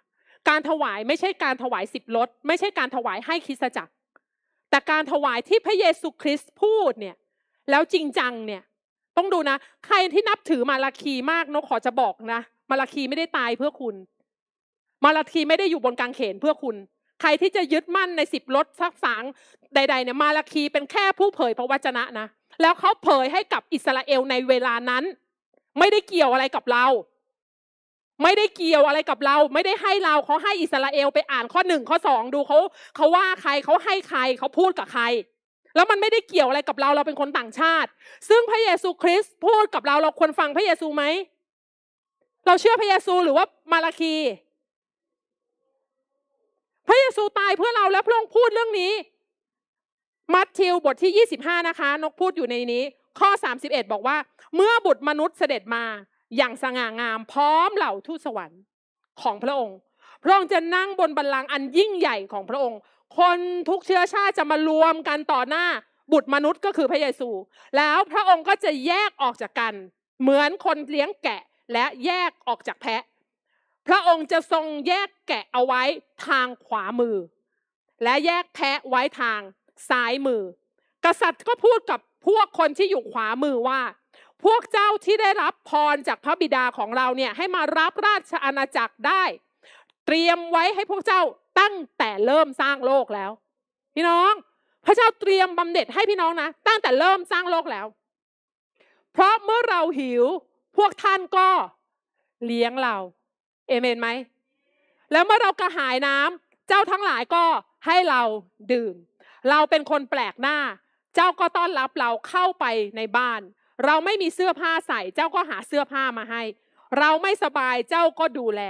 การถวายไม่ใช่การถวายสิบรถไม่ใช่การถวายให้คริสตจักรแต่การถวายที่พระเยซูคริสต์พูดเนี่ย แล้วจริงจังเนี่ย ต้องดูนะ ใครที่นับถือมาลาคีมากนกขอจะบอกนะมาลาคีไม่ได้ตายเพื่อคุณ มาลาคีไม่ได้อยู่บนกางเขนเพื่อคุณ ใครที่จะยึดมั่นในสิบรถสักสังใดๆเนี่ย มาลาคีเป็นแค่ผู้เผยพระวจนะนะ แล้วเขาเผยให้กับอิสราเอลในเวลานั้น ไม่ได้เกี่ยวอะไรกับเรา ไม่ได้เกี่ยวอะไรกับเรา ไม่ได้ให้เราเขาให้อิสราเอลไปอ่านข้อหนึ่งข้อสองดูเขาเขาว่าใครเขาให้ใครเขาพูดกับใคร แล้วมันไม่ได้เกี่ยวอะไรกับเราเราเป็นคนต่างชาติ ซึ่งพระเยซูคริสต์พูดกับเราเราควรฟังพระเยซูไหมเราเชื่อพระเยซูหรือว่ามาราคี พระเยซูตายเพื่อเราแล้วพระองค์พูดเรื่องนี้ มัทธิวบทที่ 25 นะคะ นกพูดอยู่ในนี้ ข้อ 31 บอกว่า เมื่อบุตรมนุษย์เสด็จมาอย่างสง่างามพร้อมเหล่าทูตสวรรค์ ของพระองค์พระองค์จะนั่งบนบัลลังก์อันยิ่งใหญ่ของพระองค์ คนทุกเชื้อชาติจะมารวมกันต่อหน้า บุตรมนุษย์ก็คือพระเยซู แล้วพระองค์ก็จะแยกออกจากกัน เหมือนคนเลี้ยงแกะและแยกออกจากแพะ พระองค์จะทรงแยกแกะเอาไว้ทางขวามือ และแยกแพะไว้ทางซ้ายมือ กษัตริย์ก็พูดกับพวกคนที่อยู่ขวามือว่า พวกเจ้าที่ได้รับพรจากพระบิดาของเราเนี่ย ให้มารับราชอาณาจักรได้ เตรียมไว้ให้พวกเจ้าตั้งแต่เริ่มสร้างโลกแล้ว พี่น้อง พระเจ้าเตรียมบำเหน็จให้พี่น้องนะ ตั้งแต่เริ่มสร้างโลกแล้ว เพราะเมื่อเราหิวพวกท่านก็ เลี้ยงเรา เอเมนไหม แล้วเมื่อเรากระหายน้ำ เจ้าทั้งหลายก็ให้เราดื่ม เราเป็นคนแปลกหน้า เจ้าก็ต้อนรับเราเข้าไปในบ้าน เราไม่มีเสื้อผ้าใส่ เจ้าก็หาเสื้อผ้ามาให้ เราไม่สบาย เจ้าก็ดูแล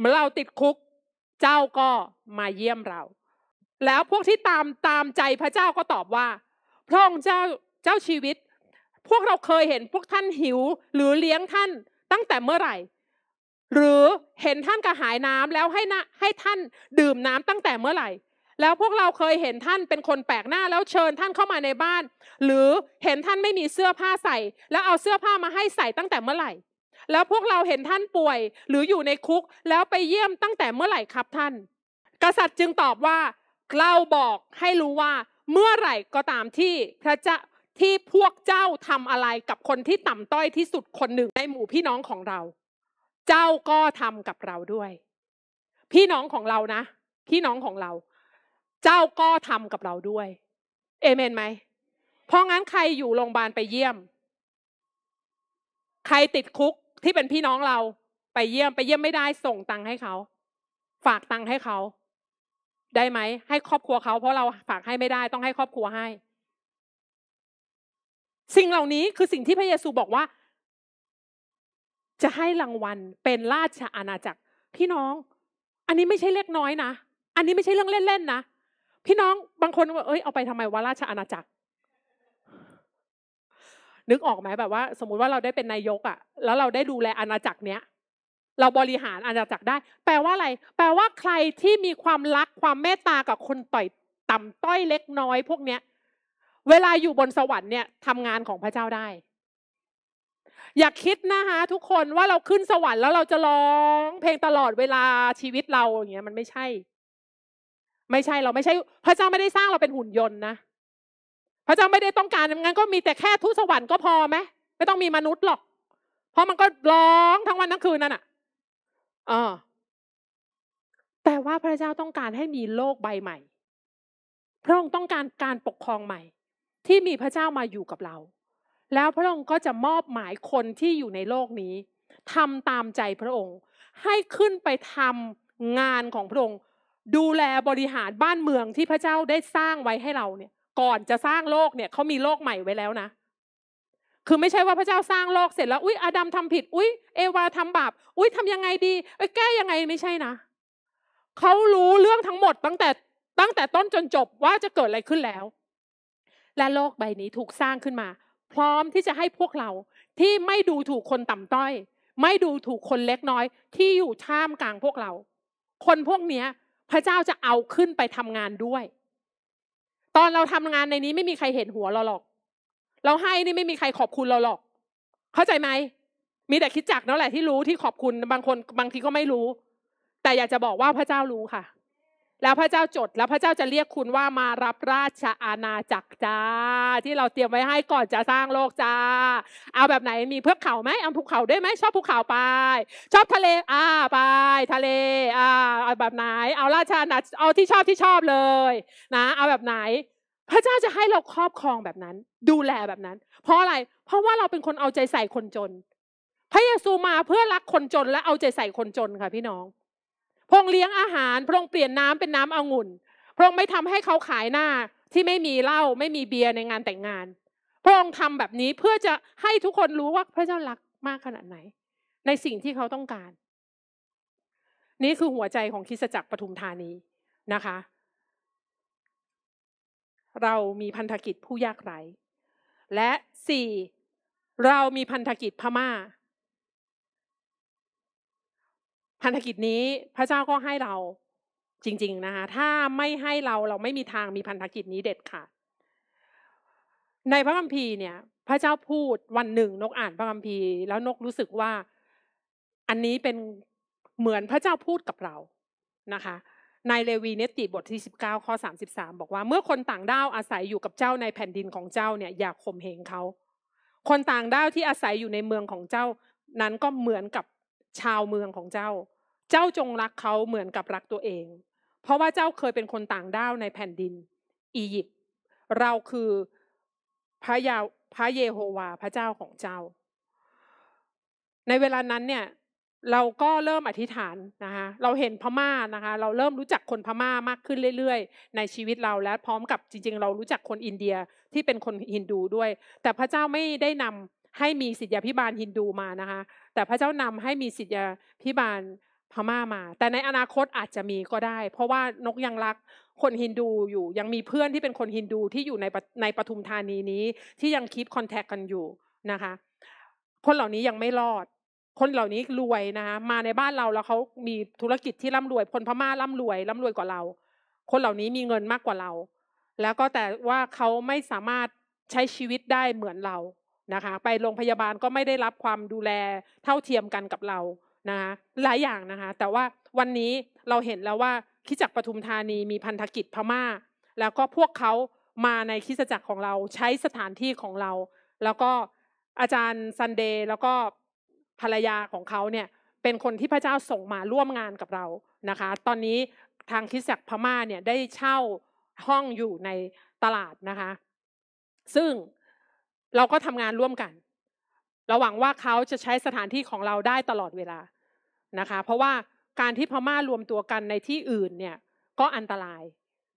เมื่อเราติดคุก เจ้าก็มาเยี่ยมเรา แล้วพวกที่ตามตามใจพระเจ้าก็ตอบว่า พระองค์เจ้าเจ้าชีวิตพวกเราเคยเห็นพวกท่านหิวหรือเลี้ยงท่านตั้งแต่เมื่อไหร่ หรือเห็นท่านกระหายน้ำแล้วให้นะให้ท่าน ดื่มน้ำตั้งแต่เมื่อไหร่แล้วพวกเราเคยเห็นท่านเป็นคนแปลกหน้าแล้วเชิญท่านเข้ามาในบ้าน หรือเห็นท่านไม่มีเสื้อผ้าใส่ แล้วเอาเสื้อผ้ามาให้ใส่ตั้งแต่เมื่อไหร่ แล้วพวกเราเห็นท่านป่วยหรืออยู่ในคุกแล้วไปเยี่ยมตั้งแต่เมื่อไหร่ครับท่าน กษัตริย์จึงตอบว่าเราบอกให้รู้ว่าเมื่อไหร่ก็ตามที่พระเจ้าที่พวกเจ้าทำอะไรกับคนที่ต่ำต้อยที่สุดคนหนึ่งในหมู่พี่น้องของเรา เจ้าก็ทำกับเราด้วย พี่น้องของเรานะ พี่น้องของเรา เจ้าก็ทำกับเราด้วย เอเมนไหม เพราะงั้นใครอยู่โรงพยาบาลไปเยี่ยม ใครติดคุกที่เป็นพี่น้องเราไปเยี่ยมไปเยี่ยมไม่ได้ส่งตังค์ให้เขาฝากตังค์ให้เขาได้ไหมให้ครอบครัวเขาเพราะเราฝากให้ไม่ได้ต้องให้ครอบครัวให้สิ่งเหล่านี้คือสิ่งที่พระเยซูบอกว่า จะให้รางวัลเป็นราชอาณาจักร พี่น้อง อันนี้ไม่ใช่เล็กน้อยนะอันนี้ไม่ใช่เรื่องเล่นๆนะพี่น้องบางคนว่า เอ้ยเอาไปทำไมว่า ราชอาณาจักร นึกออกไหมแบบว่าสมมุติว่าเราได้เป็นนายกอะแล้วเราได้ดูแลอาณาจักรเนี้ย เราบริหารอาณาจักรได้ แปลว่าอะไร แปลว่าใครที่มีความรักความเมตตากับคนต่อยต่ำต้อยเล็กน้อยพวกเนี้ยเวลาอยู่บนสวรรค์เนี่ยทำงานของพระเจ้าได้ อย่าคิดนะคะทุกคนว่าเราขึ้นสวรรค์แล้วเราจะร้องเพลงตลอดเวลาชีวิตเราอย่างเงี้ย มันไม่ใช่ ไม่ใช่เราไม่ใช่ พระเจ้าไม่ได้สร้างเราเป็นหุ่นยนต์นะ พระเจ้าไม่ได้ต้องการงั้น ก็มีแต่แค่ทุสวรรค์ก็พอไหมไม่ต้องมีมนุษย์หรอก เพราะมันก็ร้องทั้งวันทั้งคืนนั่นอะเออแต่ว่าพระเจ้าต้องการให้มีโลกใบใหม่ พระองค์ต้องการการปกครองใหม่ที่มีพระเจ้ามาอยู่กับเรา แล้วพระองค์ก็จะมอบหมายคนที่อยู่ในโลกนี้ทำตามใจพระองค์ ให้ขึ้นไปทำงานของพระองค์ ดูแลบริหารบ้านเมืองที่พระเจ้าได้สร้างไว้ให้เราเนี่ย ก่อนจะสร้างโลกเนี่ยเขามีโลกใหม่ไว้แล้วนะคือไม่ใช่ว่าพระเจ้าสร้างโลกเสร็จแล้ว อุ๊ยอาดัมทำผิด อุ๊ยเอวาทำบาปอุ๊ยทำยังไงดีเอ้ยแก้ยังไงไม่ใช่นะเขารู้เรื่องทั้งหมดตั้งแต่ ตั้งแต่ต้นจนจบว่าจะเกิดอะไรขึ้นแล้วและโลกใบนี้ถูกสร้างขึ้นมา พร้อมที่จะให้พวกเรา ที่ไม่ดูถูกคนต่ำต้อย ไม่ดูถูกคนเล็กน้อย ที่อยู่ท่ามกลางพวกเรา คนพวกนี้พระเจ้าจะเอาขึ้นไปทำงานด้วย ตอนเราทำงานในนี้ไม่มีใครเห็นหัวเราหรอก เราให้นี่ไม่มีใครขอบคุณเราหรอก เข้าใจไหมมีแต่คิดจักนั่นแหละที่รู้ที่ขอบคุณบางคนบางทีก็ไม่รู้ แต่อยากจะบอกว่าพระเจ้ารู้ค่ะแล้วพระเจ้าจดแล้วพระเจ้าจะเรียกคุณว่ามารับราชอาณาจักรจ้า ที่เราเตรียมไว้ให้ก่อนจะสร้างโลกจ้า เอาแบบไหน มีเพื่อเขาไหมเอาภูเขาได้ไหมชอบภูเขาไปชอบทะเลอ่าไป ทะเล อ่าเอาแบบไหน เอาราชอาณาเอาที่ชอบที่ชอบเลยนะเอาแบบไหน พระเจ้าจะให้เราครอบครองแบบนั้นดูแลแบบนั้น เพราะอะไรเพราะว่าเราเป็นคนเอาใจใส่คนจน พระเยซูมาเพื่อรักคนจนและเอาใจใส่คนจนค่ะพี่น้องพงเลี้ยงอาหารพงเปลี่ยนน้ำเป็นน้ำองุ่นพงไม่ทำให้เขาขายหน้าที่ไม่มีเหล้าไม่มีเบียร์ในงานแต่งงานพระองค์ทำแบบนี้เพื่อจะให้ทุกคนรู้ว่าพระเจ้ารักมากขนาดไหน ในสิ่งที่เขาต้องการ นี่คือหัวใจของคิสจักรปทุมธานีนะคะ เรามีพันธกิจผู้ยากไร้และสี่เรามีพันธกิจพมา่าพันธกิจนี้พระเจ้าก็ให้เราจริงๆนะคะถ้าไม่ให้เราเราไม่มีทางมีพันธกิจนี้เด็ดขาดในพระคัมภีร์เนี่ยพระเจ้าพูดวันหนึ่งนกอ่านพระคัมภีร์แล้วนกรู้สึกว่าอันนี้เป็นเหมือนพระเจ้าพูดกับเรานะคะ ในเลวีเนติบทที่19ข้อสาสาบอกว่า เมื่อคนต่างด้าวอาศัยอยู่กับเจ้าในแผ่นดินของเจ้าเนี่ยอย่าข่มเหงเขาคนต่างด้าวที่อาศัยอยู่ในเมืองของเจ้านั้นก็เหมือนกับชาวเมืองของเจ้า เจ้าจงรักเขาเหมือนกับรักตัวเอง เพราะว่าเจ้าเคยเป็นคนต่างด้าวในแผ่นดิน อียิปต์ เราคือพระยาพระเยโฮวาพระเจ้าของเจ้า ในเวลานั้นเนี่ย เราก็เริ่มอธิษฐานนะคะ เราเห็นพม่านะคะ เราเริ่มรู้จักคนพม่ามากขึ้นเรื่อยๆในชีวิตเราและพร้อมกับจริง ๆ เรารู้จักคนอินเดียที่เป็นคนฮินดูด้วย แต่พระเจ้าไม่ได้นำให้มีสิทธยาพิบาลฮินดูมานะคะ แต่พระเจ้านำให้มีสิทธยาพิบาลพม่ามา แต่ในอนาคตอาจจะมีก็ได้ เพราะว่านกยังรัก คนฮินดูอยู่ ยังมีเพื่อนที่เป็นคนฮินดูที่อยู่ในในปทุมธานีนี้ที่ยังคีปคอนแทคกันอยู่นะคะ คนเหล่านี้ยังไม่รอด คนเหล่านี้รวยนะคะมาในบ้านเราแล้วเขามีธุรกิจที่ร่ำารวย คนพม่าร่ำรวยร่ำารวยกว่าเรา คนเหล่านี้มีเงินมากกว่าเรา แล้วก็แต่ว่าเขาไม่สามารถใช้ชีวิตได้เหมือนเรานะคะไปโรงพยาบาลก็ไม่ได้รับความดูแลเท่าเทียมกันกับเรานะคะหลายอย่างนะคะ แต่ว่าวันนี้เราเห็นแล้วว่าคิจักปทุมธานีมีพันธกิจพม่า แล้วก็พวกเขามาในคิสจักรของเราใช้สถานที่ของเรา แล้วก็อาจารย์ซันเดย์แล้วก็ภรรยาของเขาเนี่ย เป็นคนที่พระเจ้าส่งมาร่วมงานกับเรานะคะ ตอนนี้ทางคิสจักรพม่าเนี่ยได้เช่าห้องอยู่ในตลาดนะคะ ซึ่งเราก็ทำงานร่วมกันเราหวังว่าเขาจะใช้สถานที่ของเราได้ตลอดเวลานะคะ เพราะว่าการที่พม่ารวมตัวกันในที่อื่นเนี่ย ก็อันตราย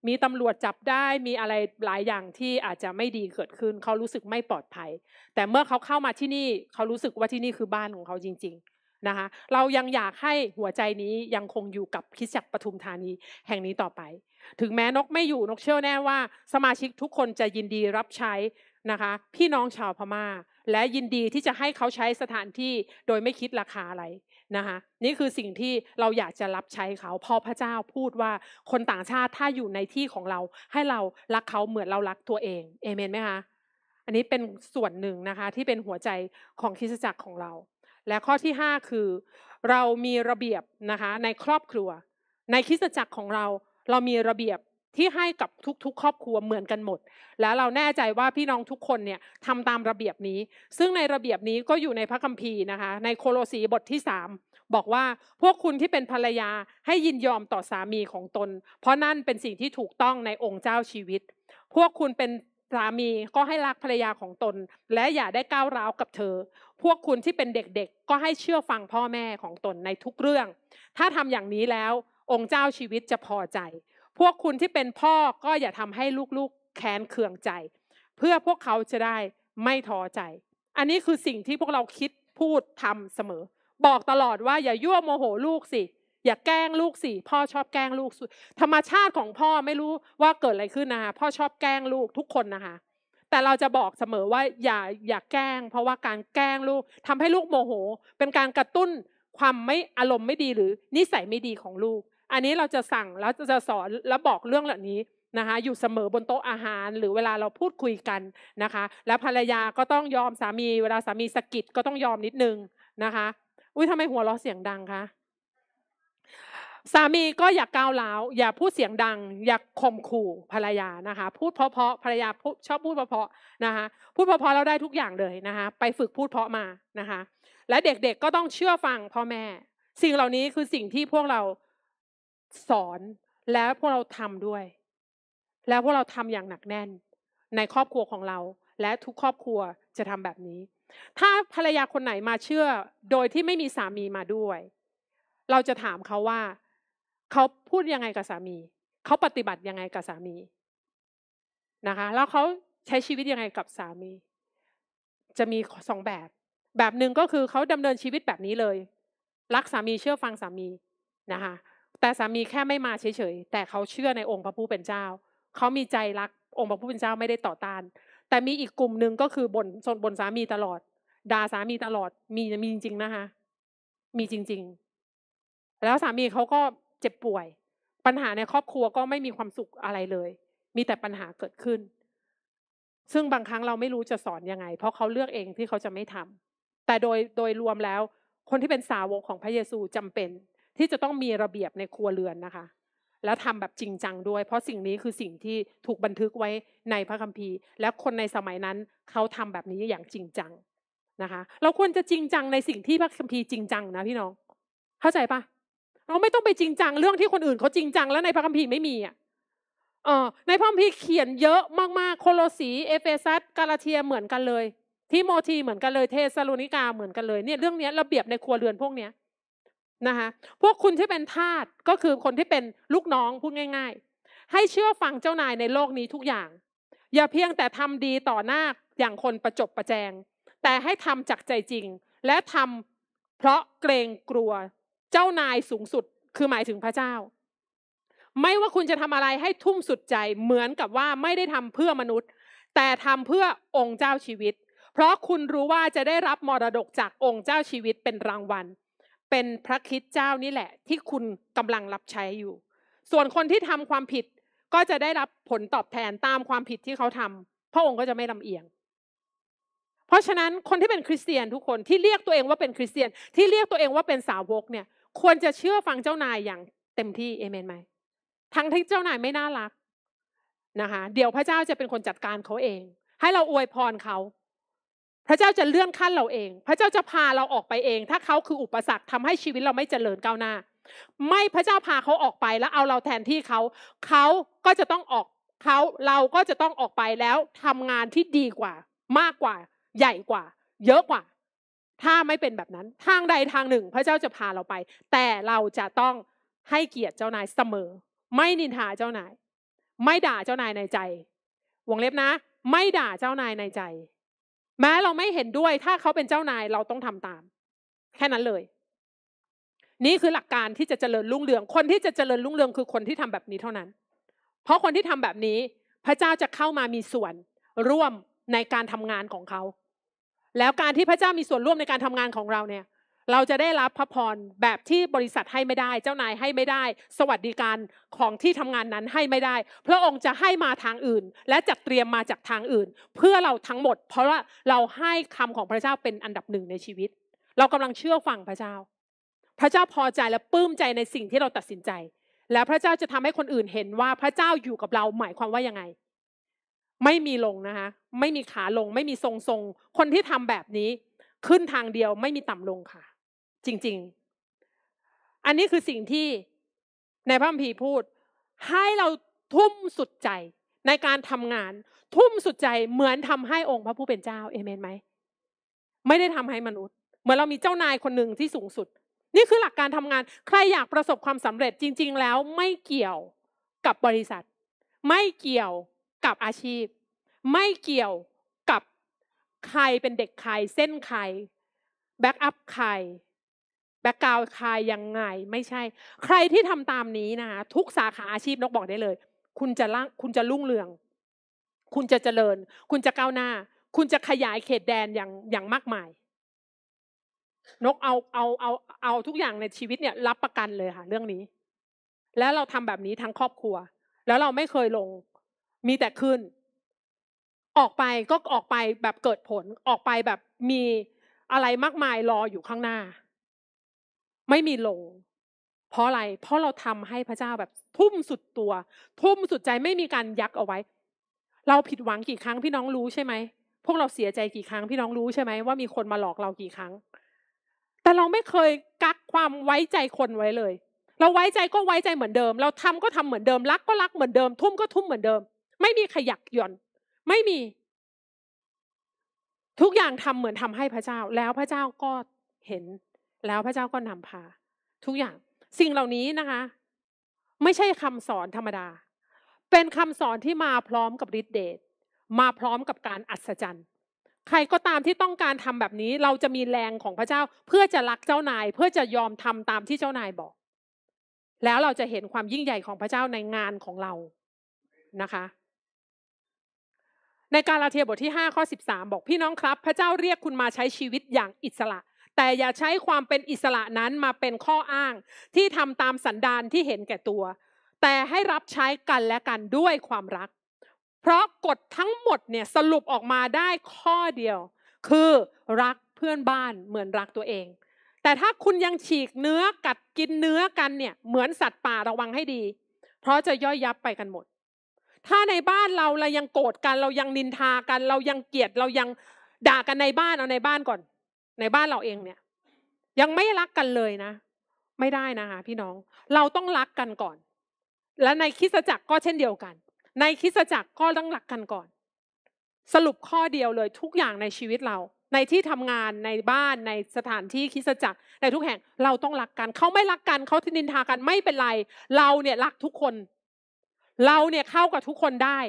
มีตำรวจจับได้ มีอะไรหลายอย่างที่อาจจะไม่ดีเกิดขึ้นเขารู้สึกไม่ปลอดภัย แต่เมื่อเขาเข้ามาที่นี่เขารู้สึกว่าที่นี่คือบ้านของเขาจริง ๆนะคะ เรายังอยากให้หัวใจนี้ยังคงอยู่กับคิดจักปทุมธานีแห่งนี้ต่อไป ถึงแม้นกไม่อยู่นกเชื่อแน่ว่าสมาชิกทุกคนจะยินดีรับใช้นะคะพี่น้องชาวพมา่า และยินดีที่จะให้เขาใช้สถานที่โดยไม่คิดราคาอะไรนะคะนี่คือสิ่งที่เราอยากจะรับใช้เขาพอพระเจ้าพูดว่าคนต่างชาติถ้าอยู่ในที่ของเรา ให้เรารักเขาเหมือนเรารักตัวเองเอเมนไหมคะอันนี้เป็นส่วนหนึ่งนะคะ ที่เป็นหัวใจของคริสตจักรของเรา และข้อที่5คือ เรามีระเบียบนะคะในครอบครัว ในคริสตจักรของเราเรามีระเบียบที่ให้กับทุกๆ ครอบครัวเหมือนกันหมด แล้วเราแน่ใจว่าพี่น้องทุกคนเนี่ยทำตามระเบียบนี้ ซึ่งในระเบียบนี้ก็อยู่ในพระคัมภีร์นะคะ ในโคโลสีบทที่ 3 บอกว่าพวกคุณที่เป็นภรรยาให้ยินยอมต่อสามีของตน เพราะนั่นเป็นสิ่งที่ถูกต้องในองค์เจ้าชีวิต พวกคุณเป็นสามีก็ให้รักภรรยาของตน และอย่าได้ก้าวร้าวกับเธอ พวกคุณที่เป็นเด็กๆ ก็ให้เชื่อฟังพ่อแม่ของตนในทุกเรื่อง ถ้าทำอย่างนี้แล้วองค์เจ้าชีวิตจะพอใจพวกคุณที่เป็นพ่อก็อย่าทำให้ลูกๆแค้นเคืองใจ เพื่อพวกเขาจะได้ไม่ท้อใจ อันนี้คือสิ่งที่พวกเราคิดพูดทำเสมอ บอกตลอดว่าอย่ายั่วโมโหลูกสิ อย่าแกล้งลูกสิพ่อชอบแกล้งลูกธรรมชาติของพ่อไม่รู้ว่าเกิดอะไรขึ้นนะคะพ่อชอบแกล้งลูกทุกคนนะคะ แต่เราจะบอกเสมอว่า อย่าอย่าแกล้ง เพราะว่าการแกล้งลูก ทำให้ลูกโมโห เป็นการกระตุ้น ความไม่อารมณ์ไม่ดีหรือนิสัยไม่ดีของลูกอันนี้เราจะสั่งแล้วจะสอนแล้วบอกเรื่องเหล่านี้นะคะอยู่เสมอบนโต๊ะอาหาร หรือเวลาเราพูดคุยกันนะคะ และภรรยาก็ต้องยอมสามีเวลาสามีสะกิดก็ต้องยอมนิดนึงนะคะอุ้ยทำไมหัวเราะเสียงดังคะสามีก็อย่าก้าวร้าวอย่าพูดเสียงดัง อย่าข่มขู่ภรรยานะคะ พูดเพาะๆภรรยาชอบพูดเพาะๆนะคะพูดเพาะๆเราได้ทุกอย่างเลยนะคะ ไปฝึกพูดเพาะมานะคะ และเด็กๆก็ต้องเชื่อฟังพ่อแม่ สิ่งเหล่านี้คือสิ่งที่พวกเราสอนแล้วพวกเราทำด้วย แล้วพวกเราทำอย่างหนักแน่น ในครอบครัวของเรา และทุกครอบครัวจะทำแบบนี้ ถ้าภรรยาคนไหนมาเชื่อโดยที่ไม่มีสามีมาด้วย เราจะถามเขาว่าเขาพูดยังไงกับสามีเขาปฏิบัติยังไงกับสามี นะคะ แล้วเขาใช้ชีวิตยังไงกับสามี จะมีสองแบบ แบบหนึ่งก็คือเขาดำเนินชีวิตแบบนี้เลย รักสามีเชื่อฟังสามีนะคะแต่สามีแค่ไม่มาเฉยๆ แต่เขาเชื่อในองค์พระผู้เป็นเจ้า เขามีใจรักองค์พระผู้เป็นเจ้าไม่ได้ต่อต้าน แต่มีอีกกลุ่มหนึ่งก็คือบนสนบนสามีตลอด ด่าสามีตลอด มีมีจริงๆนะคะ มีจริง ๆ แล้วสามีเขาก็เจ็บป่วย ปัญหาในครอบครัวก็ไม่มีความสุขอะไรเลย มีแต่ปัญหาเกิดขึ้น ซึ่งบางครั้งเราไม่รู้จะสอนยังไง เพราะเขาเลือกเองที่เขาจะไม่ทำ แต่โดยโดยรวมแล้ว คนที่เป็นสาวกของพระเยซูจำเป็นที่จะต้องมีระเบียบในครัวเรือนนะคะ แล้วทำแบบจริงจังด้วย เพราะสิ่งนี้คือสิ่งที่ถูกบันทึกไว้ในพระคัมภีร์ และคนในสมัยนั้นเขาทำแบบนี้อย่างจริงจังนะคะ เราควรจะจริงจังในสิ่งที่พระคัมภีร์จริงจังนะพี่น้องเข้าใจปะเราไม่ต้องไปจริงจัง เรื่องที่คนอื่นเขาจริงจังแล้วในพระคัมภีร์ไม่มีอ่ะออในพระคัมภีร์เขียนเยอะมาก ๆ โคโลสีเอเฟซัสกาลาเทียเหมือนกันเลยทิโมธีเหมือนกันเลยเทสโลนิกาเหมือนกันเลยเนี่ยเรื่องนี้ระเบียบในครัวเรือนพวกเนี้ยนะคะพวกคุณที่เป็นทาสก็คือคนที่เป็นลูกน้องพูดง่าย ๆ ให้เชื่อฟังเจ้านายในโลกนี้ทุกอย่าง อย่าเพียงแต่ทำดีต่อหน้าอย่างคนประจบประแจง แต่ให้ทำจากใจจริง และทำเพราะเกรงกลัวเจ้านายสูงสุดคือหมายถึงพระเจ้า ไม่ว่าคุณจะทำอะไรให้ทุ่มสุดใจเหมือนกับว่าไม่ได้ทำเพื่อมนุษย์ แต่ทำเพื่อองค์เจ้าชีวิต เพราะคุณรู้ว่าจะได้รับมรดกจากองค์เจ้าชีวิตเป็นรางวัลเป็นพระคิดเจ้านี่แหละ ที่คุณกำลังรับใช้อยู่ ส่วนคนที่ทำความผิดก็จะได้รับผลตอบแทนตามความผิดที่เขาทำพระองค์ก็จะไม่ลำเอียง เพราะฉะนั้นคนที่เป็นคริสเตียนทุกคนที่เรียกตัวเองว่าเป็นคริสเตียนที่เรียกตัวเองว่าเป็นสาวกเนี่ย ควรจะเชื่อฟังเจ้านายอย่างเต็มที่เอเมนไหมทั้งที่เจ้านายไม่น่ารัก นะคะเดี๋ยวพระเจ้าจะเป็นคนจัดการเขาเอง ให้เราอวยพรเขาพระเจ้าจะเลื่อนขั้นเราเอง พระเจ้าจะพาเราออกไปเอง ถ้าเขาคืออุปสรรคทำให้ชีวิตเราไม่เจริญก้าวหน้า ไม่พระเจ้าพาเขาออกไปแล้วเอาเราแทนที่เขาเขาก็จะต้องออกเขาเราก็จะต้องออกไปแล้วทำงานที่ดีกว่า มากกว่า ใหญ่กว่า เยอะกว่า ถ้าไม่เป็นแบบนั้น ทางใดทางหนึ่ง พระเจ้าจะพาเราไป แต่เราจะต้องให้เกียรติเจ้านายเสมอ ไม่นินทาเจ้านายไม่ด่าเจ้านายในใจวงเล็บนะ ไม่ด่าเจ้านายในใจแม้เราไม่เห็นด้วยถ้าเขาเป็นเจ้านายเราต้องทำตาม แค่นั้นเลยนี่คือหลักการที่จะเจริญรุ่งเรือง คนที่จะเจริญรุ่งเรืองคือคนที่ทำแบบนี้เท่านั้น เพราะคนที่ทำแบบนี้ พระเจ้าจะเข้ามามีส่วน ร่วมในการทำงานของเขาแล้วการที่พระเจ้ามีส่วนร่วมในการทำงานของเราเนี่ยเราจะได้รับพระพรแบบที่บริษัทให้ไม่ได้ เจ้านายให้ไม่ได้ สวัสดิการของที่ทำงานนั้นให้ไม่ได้ พระองค์จะให้มาทางอื่น และจัดเตรียมมาจากทางอื่น เพื่อเราทั้งหมด เพราะว่าเราให้คำของพระเจ้าเป็นอันดับหนึ่งในชีวิต เรากำลังเชื่อฟังพระเจ้า พระเจ้าพอใจและปลื้มใจในสิ่งที่เราตัดสินใจ และพระเจ้าจะทำให้คนอื่นเห็นว่าพระเจ้าอยู่กับเราหมายความว่ายังไง ไม่มีลงนะคะ ไม่มีขาลง ไม่มีทรงทรง คนที่ทำแบบนี้ ขึ้นทางเดียวไม่มีต่ำลงค่ะจริงๆ อันนี้คือสิ่งที่ในพระคัมภีร์พูดให้เราทุ่มสุดใจในการทำงาน ทุ่มสุดใจเหมือนทำให้องค์พระผู้เป็นเจ้าเอเมนไหมไม่ได้ทำให้มนุษย์เหมือนเรามีเจ้านายคนหนึ่งที่สูงสุด นี่คือหลักการทำงานใครอยากประสบความสำเร็จจริง ๆ แล้ว ไม่เกี่ยวกับบริษัท ไม่เกี่ยวกับอาชีพ ไม่เกี่ยวกับใครเป็นเด็กใครเส้นใครแบ็กอัพใครแบ็กกราวคายยังไงไม่ใช่ ใครที่ทำตามนี้นะคะทุกสาขาอาชีพนกบอกได้เลย คุณจะล่างคุณจะรุ่งเรือง คุณจะเจริญ คุณจะก้าวหน้า คุณจะขยายเขตแดนอย่างอย่างมากมาย นกเอาเอาเอาเอาทุกอย่างในชีวิตเนี่ยรับประกันเลยค่ะ เรื่องนี้ แล้วเราทำแบบนี้ทั้งครอบครัว แล้วเราไม่เคยลง มีแต่ขึ้น ออกไปก็ออกไปแบบเกิดผล ออกไปแบบมีอะไรมากมายรออยู่ข้างหน้าไม่มีลงเพราะอะไร เพราะเราทำให้พระเจ้าแบบ ทุ่มสุดตัว ทุ่มสุดใจไม่มีการยักเอาไว้ เราผิดหวังกี่ครั้งพี่น้องรู้ใช่ไหมพวกเราเสียใจกี่ครั้งพี่น้องรู้ใช่ไหมว่า มีคนมาหลอกเรากี่ครั้ง แต่เราไม่เคยกักความไว้ใจคนไว้เลย เราไว้ใจก็ไว้ใจเหมือนเดิม เราทำก็ทำเหมือนเดิมรัก ก็รักเหมือนเดิม ทุ่มก็ทุ่มเหมือนเดิม ไม่มีขยักหย่อน ไม่มี ทุกอย่างทำเหมือนทำให้พระเจ้า แล้วพระเจ้าก็เห็นแล้วพระเจ้าก็นำพา ทุกอย่างสิ่งเหล่านี้นะคะ ไม่ใช่คำสอนธรรมดา เป็นคำสอนที่มาพร้อมกับฤทธิ์เดชมาพร้อมกับการอัศจรรย์ ใครก็ตามที่ต้องการทำแบบนี้ เราจะมีแรงของพระเจ้าเพื่อจะรักเจ้านายเพื่อจะยอมทำตามที่เจ้านายบอก แล้วเราจะเห็นความยิ่งใหญ่ของพระเจ้าในงานของเรานะคะ ในการลาเทียบทที่5ข้อ13บอก พี่น้องครับ พระเจ้าเรียกคุณมาใช้ชีวิตอย่างอิสระแต่อย่าใช้ความเป็นอิสระนั้นมาเป็นข้ออ้างที่ทำตามสันดานที่เห็นแก่ตัว แต่ให้รับใช้กันและกันด้วยความรัก เพราะกฎทั้งหมดเนี่ยสรุปออกมาได้ข้อเดียว คือรักเพื่อนบ้านเหมือนรักตัวเอง แต่ถ้าคุณยังฉีกเนื้อกัดกินเนื้อกันเนี่ย เหมือนสัตว์ป่าระวังให้ดี เพราะจะย่อยยับไปกันหมด ถ้าในบ้านเราเรายังโกรธกันเรายังนินทากัน เรายังเกลียดเรายังด่ากันในบ้านเอาในบ้านก่อนในบ้านเราเองเนี่ย ยังไม่รักกันเลยนะ ไม่ได้นะคะพี่น้อง เราต้องรักกันก่อน และในคิสจักรก็เช่นเดียวกัน ในคิสจักรก็ต้องรักกันก่อน สรุปข้อเดียวเลย ทุกอย่างในชีวิตเรา ในที่ทำงาน ในบ้านในสถานที่คิสจักร ในทุกแห่งเราต้องรักกันเขาไม่รักกันเขาทินินทากันไม่เป็นไร เราเนี่ยรักทุกคน เราเนี่ยเข้ากับทุกคนได้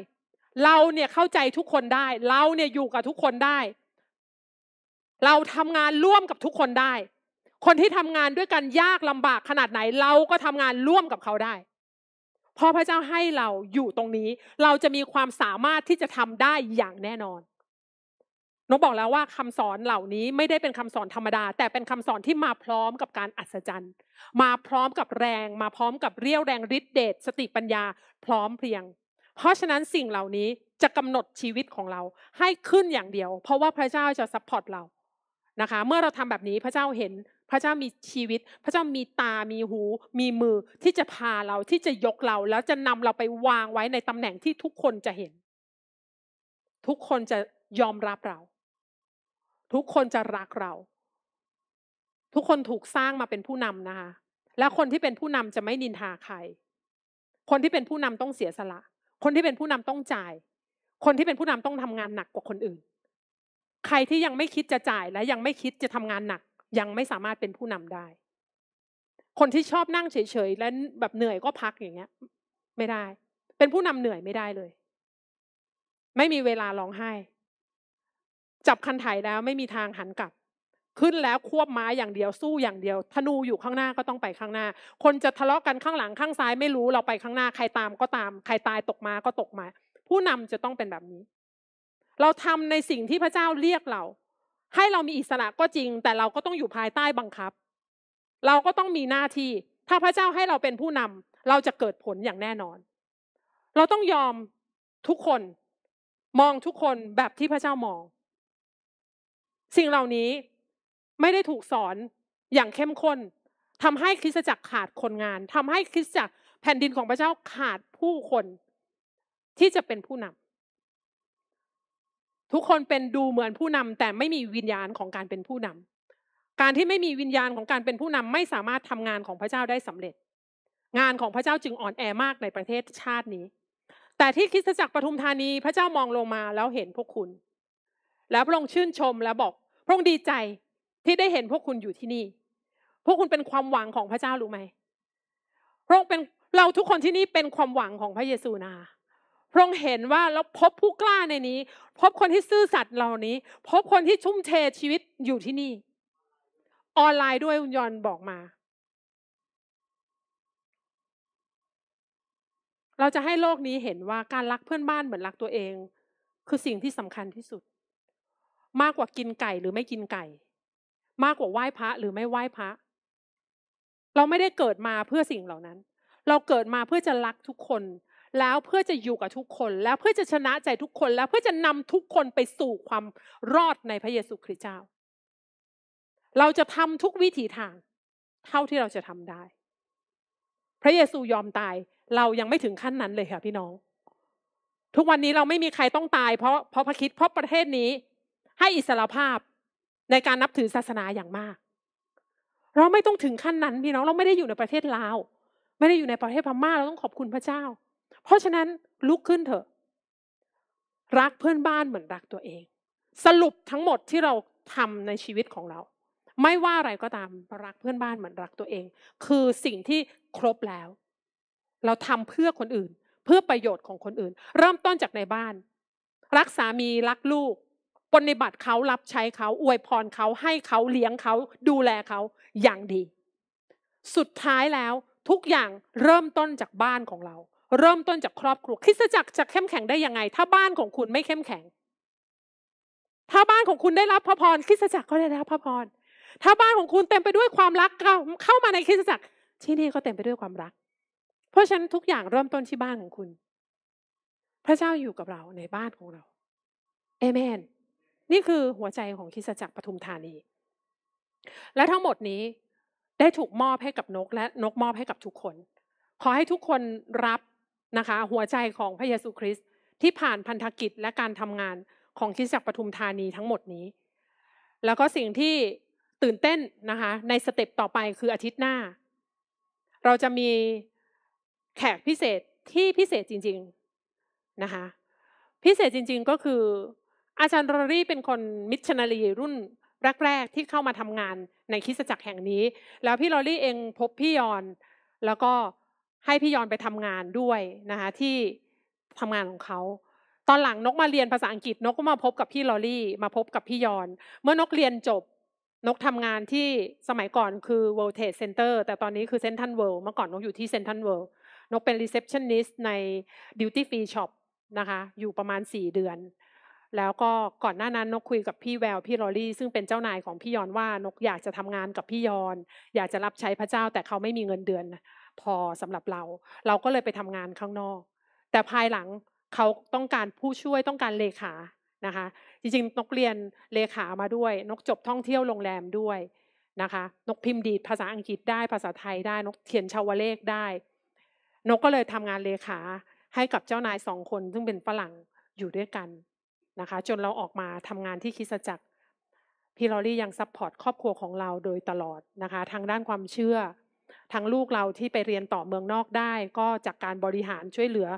เราเนี่ยเข้าใจทุกคนได้เราเนี่ยอยู่กับทุกคนได้เราทำงานร่วมกับทุกคนได้ คนที่ทำงานด้วยกันยากลำบากขนาดไหนเราก็ทำงานร่วมกับเขาได้ พอพระเจ้าให้เราอยู่ตรงนี้เราจะมีความสามารถที่จะทำได้อย่างแน่นอนนกบอกแล้วว่าคำสอนเหล่านี้ไม่ได้เป็นคำสอนธรรมดา แต่เป็นคำสอนที่มาพร้อมกับการอัศจรรย์มาพร้อมกับแรงมาพร้อมกับเรียวแรงฤทธิเดชสติปัญญา พร้อมเพรียง เพราะฉะนั้นสิ่งเหล่านี้จะกำหนดชีวิตของเราให้ขึ้นอย่างเดียว เพราะว่าพระเจ้าจะซัพพอร์ตเรานะคะ เมื่อเราทำแบบนี้พระเจ้าเห็น พระเจ้ามีชีวิต พระเจ้ามีตา มีหู มีมือ ที่จะพาเราที่จะยกเราแล้วจะนำเราไปวางไว้ในตำแหน่งที่ทุกคนจะเห็น ทุกคนจะยอมรับเราทุกคนจะรักเราทุกคนถูกสร้างมาเป็นผู้นำนะคะและคนที่เป็นผู้นำจะไม่นินทาใครคนที่เป็นผู้นำต้องเสียสละ คนที่เป็นผู้นำต้องจ่าย คนที่เป็นผู้นำต้องทำงานหนักกว่าคนอื่นใครที่ยังไม่คิดจะจ่ายและยังไม่คิดจะทำงานหนัก ยังไม่สามารถเป็นผู้นำได้ คนที่ชอบนั่งเฉยๆและแบบเหนื่อยก็พักอย่างเงี้ยไม่ได้ เป็นผู้นำเหนื่อยไม่ได้เลย ไม่มีเวลาร้องไห้ จับคันไถแล้ว ไม่มีทางหันกลับ ขึ้นแล้วควบม้าอย่างเดียวสู้อย่างเดียวธนูอยู่ข้างหน้าก็ต้องไปข้างหน้า คนจะทะเลาะกันข้างหลัง ข้างซ้ายไม่รู้เราไปข้างหน้า ใครตามก็ตาม ใครตายตกมาก็ตกมาผู้นำจะต้องเป็นแบบนี้เราทำในสิ่งที่พระเจ้าเรียกเรา ให้เรามีอิสระก็จริง แต่เราก็ต้องอยู่ภายใต้บังคับ เราก็ต้องมีหน้าที่ ถ้าพระเจ้าให้เราเป็นผู้นำ เราจะเกิดผลอย่างแน่นอน เราต้องยอมทุกคนมองทุกคนแบบที่พระเจ้ามอง สิ่งเหล่านี้ไม่ได้ถูกสอนอย่างเข้มข้นทำให้คริสตจักรขาดคนงาน ทำให้คริสตจักรแผ่นดินของพระเจ้าขาดผู้คน ที่จะเป็นผู้นำทุกคนเป็นดูเหมือนผู้นำแต่ไม่มีวิญญาณของการเป็นผู้นำการที่ไม่มีวิญญาณของการเป็นผู้นำไม่สามารถทำงานของพระเจ้าได้สำเร็จ งานของพระเจ้าจึงอ่อนแอมากในประเทศชาตินี้ แต่ที่คริสตจักรปทุมธานีพระเจ้ามองลงมา แล้วเห็นพวกคุณ แล้วพระองค์ชื่นชมและบอก พระองค์ดีใจที่ได้เห็นพวกคุณอยู่ที่นี่ พวกคุณเป็นความหวังของพระเจ้ารู้ไหม พระองค์เป็นเราทุกคนที่นี่เป็นความหวังของพระเยซูนาพระองค์เห็นว่าเราพบผู้กล้าในนี้ พบคนที่ซื่อสัตย์เหล่านี้ พบคนที่ชุ่มเทชีวิตอยู่ที่นี่ ออนไลน์ด้วยคุณยอนบอกมา เราจะให้โลกนี้เห็นว่าการรักเพื่อนบ้านเหมือนรักตัวเอง คือสิ่งที่สำคัญที่สุด มากกว่ากินไก่หรือไม่กินไก่ มากกว่าไหว้พระหรือไม่ไหว้พระเราไม่ได้เกิดมาเพื่อสิ่งเหล่านั้น เราเกิดมาเพื่อจะรักทุกคนแล้วเพื่อจะอยู่กับทุกคนแล้วเพื่อจะชนะใจทุกคนแล้วเพื่อจะนำทุกคนไปสู่ความรอดในพระเยซูคริสต์เจ้า เราจะทำทุกวิถีทาง เท่าที่เราจะทำได้ พระเยซูยอมตายเรายังไม่ถึงขั้นนั้นเลยค่ะพี่น้อง ทุกวันนี้เราไม่มีใครต้องตายเพราะเพราะพระคิดเพราะประเทศนี้ ให้อิสรภาพในการนับถือศาสนาอย่างมาก เราไม่ต้องถึงขั้นนั้น พี่น้องเราไม่ได้อยู่ในประเทศลาวไม่ได้อยู่ในประเทศพม่าเราต้องขอบคุณพระเจ้าเพราะฉะนั้นลุกขึ้นเถอะ รักเพื่อนบ้านเหมือนรักตัวเอง สรุปทั้งหมดที่เราทำในชีวิตของเรา ไม่ว่าอะไรก็ตามรักเพื่อนบ้านเหมือนรักตัวเอง คือสิ่งที่ครบแล้ว เราทำเพื่อคนอื่น เพื่อประโยชน์ของคนอื่น เริ่มต้นจากในบ้าน รักสามีรักลูกปฏิบัติเขารับใช้เขาอวยพรเขาให้เขาเลี้ยงเขาดูแลเขาอย่างดี สุดท้ายแล้วทุกอย่างเริ่มต้นจากบ้านของเราเริ่มต้นจากครอบครัวคริสตจักรจะเข้มแข็งได้ยังไง ถ้าบ้านของคุณไม่เข้มแข็ง ถ้าบ้านของคุณได้รับพระพร คริสตจักรก็ได้รับพระพร ถ้าบ้านของคุณเต็มไปด้วยความรักเข้ามาในคริสตจักร ที่นี่ก็เต็มไปด้วยความรัก เพราะฉะนั้นทุกอย่างเริ่มต้นที่บ้านของคุณ พระเจ้าอยู่กับเราในบ้านของเราเอเมน นี่คือหัวใจของคริสตจักรปทุมธานี และทั้งหมดนี้ได้ถูกมอบให้กับนกและนกมอบให้กับทุกคนขอให้ทุกคนรับนะคะหัวใจของพระเยซูคริสต์ ที่ผ่านพันธกิจและการทำงานของคริสตจักรปทุมธานีทั้งหมดนี้ แล้วก็สิ่งที่ตื่นเต้นนะคะในสเต็ปต่อไปคืออาทิตย์หน้า เราจะมีแขกพิเศษที่พิเศษจริงๆนะคะพิเศษจริงๆก็คือ อาจารย์รอรี่เป็นคนมิชชันนารีรุ่นแรกๆ ที่เข้ามาทำงานในคริสตจักรแห่งนี้ แล้วพี่ลอรี่เองพบพี่ยอนแล้วก็ให้พี่ยอนไปทำงานด้วยนะคะ ที่ทำงานของเขา ตอนหลังนกมาเรียนภาษาอังกฤษนกก็มาพบกับพี่ลอรี่ มาพบกับพี่ยอน เมื่อนกเรียนจบนกทำงานที่สมัยก่อนคือ World Trade Center แต่ตอนนี้คือ Central World เมื่อก่อนนกอยู่ที่ Central World นกเป็น receptionist ใน Duty Free Shop นะคะอยู่ประมาณ 4 เดือน แล้วก็ก่อนหน้านั้นนกคุยกับพี่แววพี่ลอรี่ ซึ่งเป็นเจ้านายของพี่ยอนว่า นกอยากจะทำงานกับพี่ยอนอยากจะรับใช้พระเจ้าแต่เขาไม่มีเงินเดือนพอสำหรับเราเราก็เลยไปทำงานข้างนอก แต่ภายหลังเขาต้องการผู้ช่วยต้องการเลขานะคะ จริงๆ นกเรียนเลขามาด้วย นกจบท่องเที่ยวโรงแรมด้วยนะคะ นกพิมพ์ดีดภาษาอังกฤษได้ภาษาไทยได้นกเขียนชาวเลขได้ นกก็เลยทำงานเลขาให้กับเจ้านายสองคนซึ่งเป็นฝรั่งอยู่ด้วยกันนะคะ จนเราออกมาทำงานที่คิสจักรพี่ลอรี่ยังซัพพอร์ตครอบครัวของเราโดยตลอดนะคะ ทางด้านความเชื่อทั้งลูกเราที่ไปเรียนต่อเมืองนอกได้ก็จากการบริหารช่วยเหลือ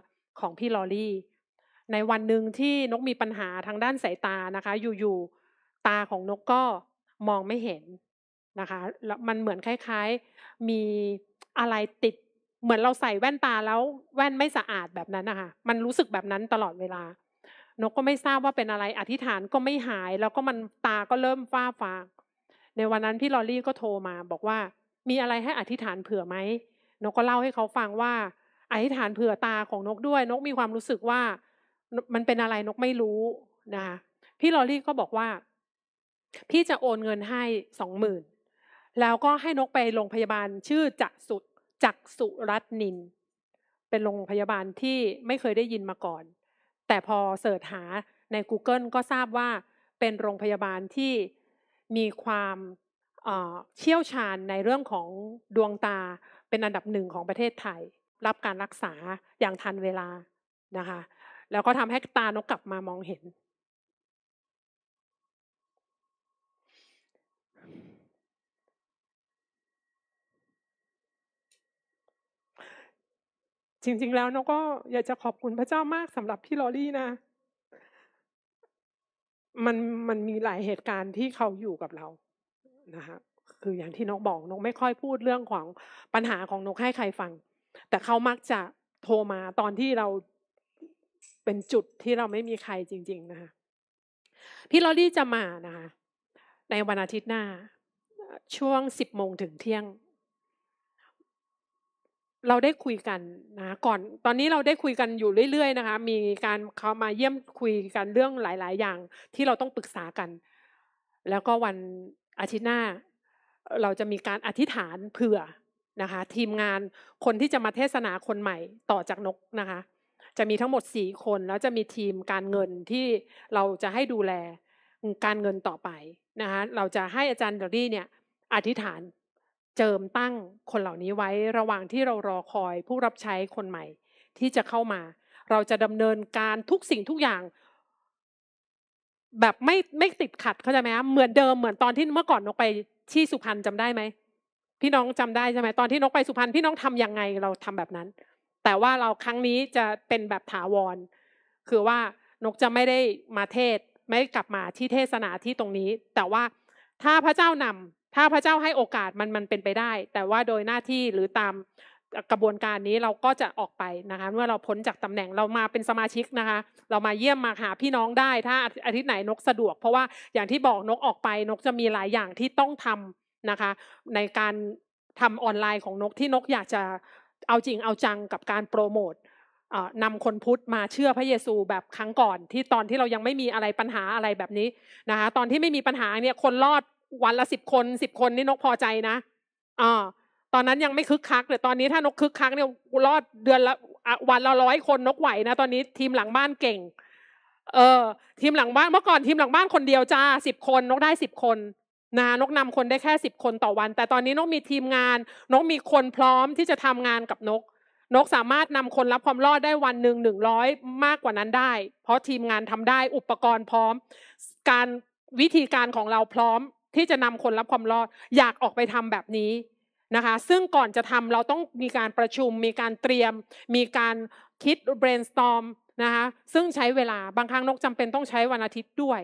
ของพี่ลอรี่ ในวันหนึ่งที่นกมีปัญหาทางด้านสายตานะคะ อยู่ ๆ ตาของนกก็มองไม่เห็นนะคะแล้วมันเหมือนคล้าย ๆ มีอะไรติดเหมือนเราใส่แว่นตาแล้วแว่นไม่สะอาดแบบนั้นนะคะมันรู้สึกแบบนั้นตลอดเวลา นกก็ไม่ทราบว่าเป็นอะไรอธิษฐานก็ไม่หายแล้วก็มันตาก็เริ่มฟ้าฟางในวันนั้นพี่ลอรี่ก็โทรมาบอกว่ามีอะไรให้อธิษฐานเผื่อไหมนกก็เล่าให้เขาฟังว่าอธิษฐานเผื่อตาของนกด้วย นกมีความรู้สึกว่ามันเป็นอะไรนกไม่รู้ นะคะพี่ลอรี่ก็บอกว่า พี่จะโอนเงินให้สองหมื่น แล้วก็ให้นกไปโรงพยาบาลชื่อจักสุจักสุรัตนิน เป็นโรงพยาบาลที่ไม่เคยได้ยินมาก่อน แต่พอเสิร์ชหาใน Google ก็ทราบว่า เป็นโรงพยาบาลที่มีความเชี่ยวชาญในเรื่องของดวงตาเป็นอันดับหนึ่งของประเทศไทย รับการรักษาอย่างทันเวลานะคะ แล้วก็ทำให้ตานกกลับมามองเห็น จริงๆแล้วนกก็อยากจะขอบคุณพระเจ้ามากสำหรับพี่ลอรี่นะ มันมันมีหลายเหตุการณ์ที่เขาอยู่กับเรานะคะคืออย่างที่นกบอก นกไม่ค่อยพูดเรื่องของปัญหาของนกให้ใครฟัง แต่เขามักจะโทรมาตอนที่เราเป็นจุดที่เราไม่มีใครจริงๆนะคะพี่ลอรี่จะมานะคะในวันอาทิตย์หน้า ช่วงสิบโมงถึงเที่ยง เราได้คุยกันนะ ก่อนตอนนี้เราได้คุยกันอยู่เรื่อยๆนะคะ มีการเขามาเยี่ยมคุยกันเรื่องหลาย ๆ อย่าง ที่เราต้องปรึกษากัน แล้วก็วันอาทิตย์หน้าเราจะมีการอธิษฐานเผื่อนะคะทีมงานคนที่จะมาเทศนาคนใหม่ต่อจากนกนะคะ จะมีทั้งหมด 4 คน แล้วจะมีทีมการเงินที่เราจะให้ดูแลการเงินต่อไปนะคะเราจะให้อาจารย์ดอรี่เนี่ยอธิษฐานเจิมตั้งคนเหล่านี้ไว้ระหว่างที่เรารอคอยผู้รับใช้คนใหม่ที่จะเข้ามา เราจะดำเนินการทุกสิ่งทุกอย่างแบบไม่ไม่ติดขัดเข้าใจไหมฮะเหมือนเดิม เหมือนตอนที่เมื่อก่อนนกไปที่สุพรรณจำได้ไหมพี่น้องจำได้ใช่ไหมตอนที่นกไปสุพรรณพี่น้องทํำยังไงเราทำแบบนั้น แต่ว่าเราครั้งนี้จะเป็นแบบถาวรคือว่านกจะไม่ได้มาเทศไม่กลับมาที่เทศนาที่ตรงนี้ แต่ว่าถ้าพระเจ้านำ ถ้าพระเจ้าให้โอกาสมันมันเป็นไปได้ แต่ว่าโดยหน้าที่หรือตามกระบวนการนี้เราก็จะออกไปนะคะ เมื่อเราพ้นจากตำแหน่งเรามาเป็นสมาชิกนะคะ เรามาเยี่ยมมาหาพี่น้องได้ ถ้าอาทิตย์ไหนนกสะดวก เพราะว่าอย่างที่บอกนกออกไปนกจะมีหลายอย่างที่ต้องทำนะคะ ในการทำออนไลน์ของนกที่นกอยากจะเอาจริงเอาจังกับการโปรโมทนำคนพุทธมาเชื่อพระเยซูแบบครั้งก่อนที่ตอนที่เรายังไม่มีอะไรปัญหาอะไรแบบนี้นะคะ ตอนที่ไม่มีปัญหาเนี่ย คนรอดวันละสิบคนสิบคนนี่นกพอใจนะอ่าตอนนั้นยังไม่คึกคักแต่ตอนนี้ถ้านกคึกคักเนี่ยรอดเดือนละวันละร้อยคน นกไหวนะตอนนี้ทีมหลังบ้านเก่ง เออทีมหลังบ้านเมื่อก่อนทีมหลังบ้านคนเดียวจ้าสิบคน นกได้สิบคนนะนกนำคนได้แค่สิบคนต่อวัน แต่ตอนนี้นกมีทีมงาน นกมีคนพร้อมที่จะทำงานกับนก นกสามารถนำคนรับความรอดได้วันหนึ่งหนึ่งร้อยมากกว่านั้นได้ เพราะทีมงานทำได้อุปกรณ์พร้อม การวิธีการของเราพร้อมที่จะนำคนรับความรอด อยากออกไปทำแบบนี้นะคะ ซึ่งก่อนจะทำเราต้องมีการประชุม มีการเตรียม มีการคิด brainstorm นะคะ ซึ่งใช้เวลาบางครั้งนกจำเป็นต้องใช้วันอาทิตย์ด้วย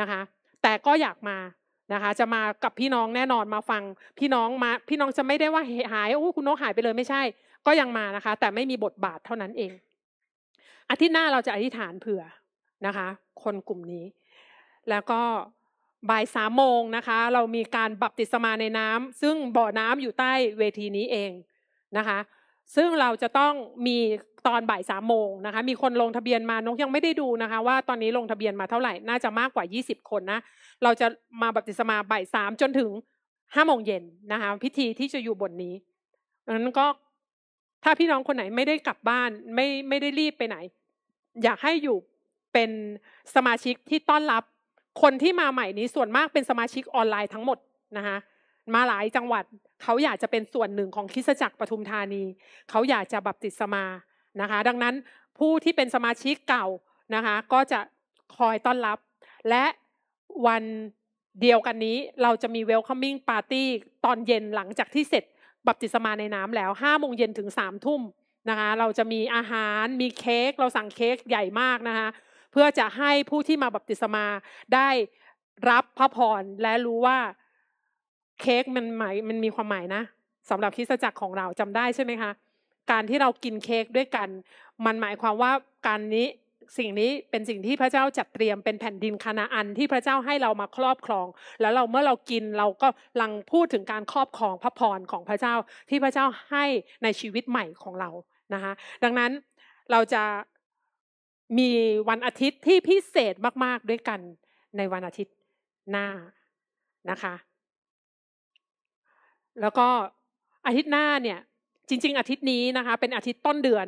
นะคะ แต่ก็อยากมานะคะ จะมากับพี่น้องแน่นอนมาฟังพี่น้องมา พี่น้องจะไม่ได้ว่าหายโอ้คุณนกหายไปเลยไม่ใช่ ก็ยังมานะคะ แต่ไม่มีบทบาทเท่านั้นเองอาทิตย์หน้าเราจะอธิษฐานเผื่อนะคะ คนกลุ่มนี้แล้วก็บ่ายสามโมงนะคะ เรามีการบัพติศมาในน้ำ ซึ่งบ่อน้ำอยู่ใต้เวทีนี้เองนะคะ ซึ่งเราจะต้องมีตอนบ่ายสามโมงนะคะ มีคนลงทะเบียนมานกยังไม่ได้ดูนะคะ ว่าตอนนี้ลงทะเบียนมาเท่าไหร่น่าจะมากกว่า20คนนะเราจะมาบัพติศมาบ่ายสามจนถึงห้าโมงเย็นนะคะ พิธีที่จะอยู่บนนี้ดังนั้นก็ถ้าพี่น้องคนไหนไม่ได้กลับบ้านไม่ไม่ได้รีบไปไหน อยากให้อยู่เป็นสมาชิกที่ต้อนรับคนที่มาใหม่นี้ส่วนมากเป็นสมาชิกออนไลน์ทั้งหมดนะคะมาหลายจังหวัดเขาอยากจะเป็นส่วนหนึ่งของคริสจักรปทุมธานี เขาอยากจะบัพติศมานะคะ ดังนั้นผู้ที่เป็นสมาชิกเก่านะคะ ก็จะคอยต้อนรับและวันเดียวกันนี้เราจะมีเวลคัมมิ่งปาร์ตี้ตอนเย็นหลังจากที่เสร็จบัพติศมาในน้ำแล้ว5้าโมงเย็นถึง3ามทุ่มนะคะเราจะมีอาหารมีเค้กเราสั่งเค้กใหญ่มากนะคะเพื่อจะให้ผู้ที่มาบัพติศมาได้รับพระพรและรู้ว่าเค้กมันหมายมันมีความหมายนะสำหรับคริสตจักรของเราจำได้ใช่ไหมคะ การที่เรากินเค้กด้วยกัน มันหมายความว่าการนี้สิ่งนี้เป็นสิ่งที่พระเจ้าจัดเตรียมเป็นแผ่นดินคณาอันที่พระเจ้าให้เรามาครอบครอง แล้วเราเมื่อเรากินเราก็ลังพูดถึงการครอบครองพระพรของพระเจ้าที่พระเจ้าให้ในชีวิตใหม่ของเรานะคะดังนั้นเราจะมีวันอาทิตย์ที่พิเศษมาก ๆ ด้วยกันในวันอาทิตย์หน้านะคะ แล้วก็อาทิตย์หน้าเนี่ย จริง ๆ อาทิตย์นี้นะคะ เป็นอาทิตย์ต้นเดือน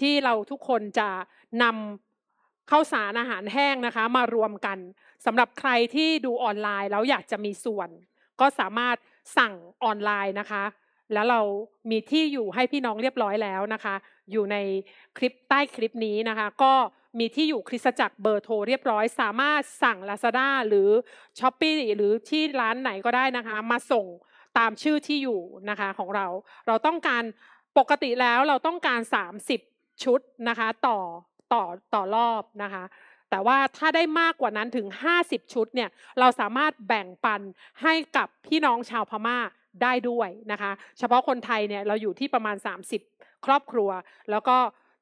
ที่เราทุกคนจะนำข้าวสารอาหารแห้งนะคะ มารวมกันสำหรับใครที่ดูออนไลน์แล้วอยากจะมีส่วน ก็สามารถสั่งออนไลน์นะคะแล้วเรามีที่อยู่ให้พี่น้องเรียบร้อยแล้วนะคะ อยู่ในคลิปใต้คลิปนี้นะคะ ก็มีที่อยู่คริสตจักรเบอร์โทรเรียบร้อยสามารถสั่ง Lazada หรือ s h อ p e e หรือที่ร้านไหนก็ได้นะคะมาส่งตามชื่อที่อยู่นะคะของเรา เราต้องการปกติแล้วเราต้องการ30ชุดนะคะต่อต่อต่อรอบนะคะแต่ว่าถ้าได้มากกว่านั้นถึง50ชุดเนี่ยเราสามารถแบ่งปันให้กับพี่น้องชาวพมา่าได้ด้วยนะคะเฉพาะคนไทยเนี่ยเราอยู่ที่ประมาณ 30 ครอบครัว แล้วก็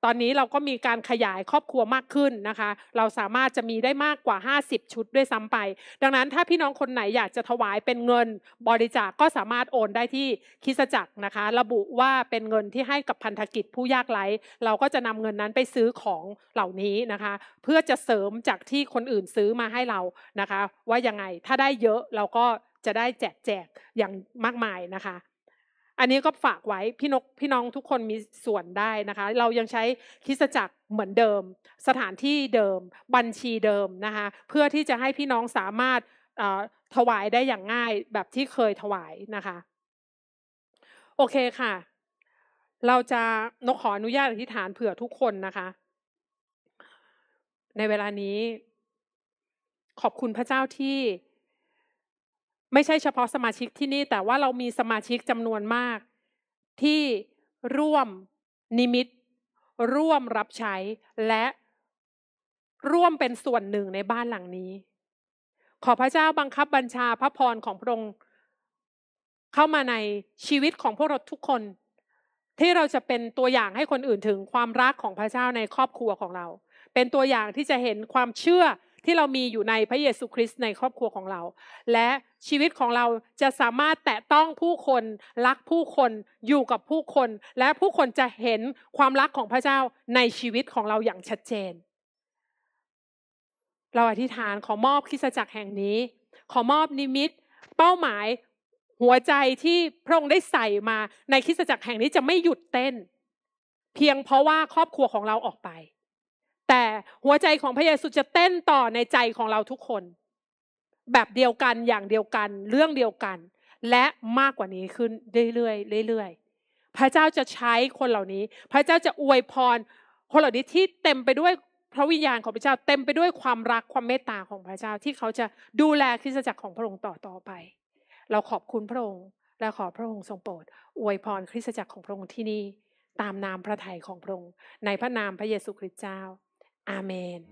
ตอนนี้เราก็มีการขยายครอบครัวมากขึ้นนะคะ เราสามารถจะมีได้มากกว่า 50 ชุดด้วยซ้ำไป ดังนั้นถ้าพี่น้องคนไหนอยากจะถวายเป็นเงินบริจาคกก็สามารถโอนได้ที่คิสจักรนะคะ ระบุว่าเป็นเงินที่ให้กับพันธกิจผู้ยากไร้เราก็จะนำเงินนั้นไปซื้อของเหล่านี้นะคะ เพื่อจะเสริมจากที่คนอื่นซื้อมาให้เรานะคะ ว่ายังไงถ้าได้เยอะเราก็จะได้แจกแจกอย่างมากมายนะคะ อันนี้ก็ฝากไว้พี่นกพี่น้องทุกคนมีส่วนได้นะคะ เรายังใช้คิสจักรเหมือนเดิม สถานที่เดิม บัญชีเดิมนะคะ เพื่อที่จะให้พี่น้องสามารถถวายได้อย่างง่าย แบบที่เคยถวายนะคะ โอเคค่ะ เราจะนกขออนุญาตอธิษฐานเผื่อทุกคนนะคะ ในเวลานี้ ขอบคุณพระเจ้าที่ไม่ใช่เฉพาะสมาชิกที่นี่แต่ว่าเรามีสมาชิกจำนวนมาก ที่ร่วม นิมิต ร่วมรับใช้และร่วมเป็นส่วนหนึ่งในบ้านหลังนี้ ขอพระเจ้าบังคับบัญชาพระพรของพระองค์เข้ามาในชีวิตของพวกเราทุกคน ที่เราจะเป็นตัวอย่างให้คนอื่นถึงความรักของพระเจ้าในครอบครัวของเรา เป็นตัวอย่างที่จะเห็นความเชื่อที่เรามีอยู่ในพระเยซูคริสต์ในครอบครัวของเรา และชีวิตของเราจะสามารถแตะต้องผู้คนรักผู้คนอยู่กับผู้คน และผู้คนจะเห็นความรักของพระเจ้าในชีวิตของเราอย่างชัดเจน เราอธิษฐานขอมอบคริสตจักรแห่งนี้ ขอมอบนิมิต เป้าหมายหัวใจที่พระองค์ได้ใส่มาในคริสตจักรแห่งนี้จะไม่หยุดเต้น เพียงเพราะว่าครอบครัวของเราออกไปแต่หัวใจของพระเยซูจะเต้นต่อในใจของเราทุกคน แบบเดียวกันอย่างเดียวกันเรื่องเดียวกัน และมากกว่านี้ขึ้นเรื่อยๆเรื่อยๆพระเจ้าจะใช้คนเหล่านี้ พระเจ้าจะอวยพรคนเหล่านี้ที่เต็มไปด้วยพระวิญญาณของพระเจ้าเต็มไปด้วยความรักความเมตตาของพระเจ้าที่เขาจะดูแลคริสตจักรของพระองค์ต่อต่อไป เราขอบคุณพระองค์ และขอพระองค์ทรงโปรดอวยพรคริสตจักรของพระองค์ที่นี่ตามนามพระทัยของพระองค์ ในพระนามพระเยซูคริสต์เจ้า Amen.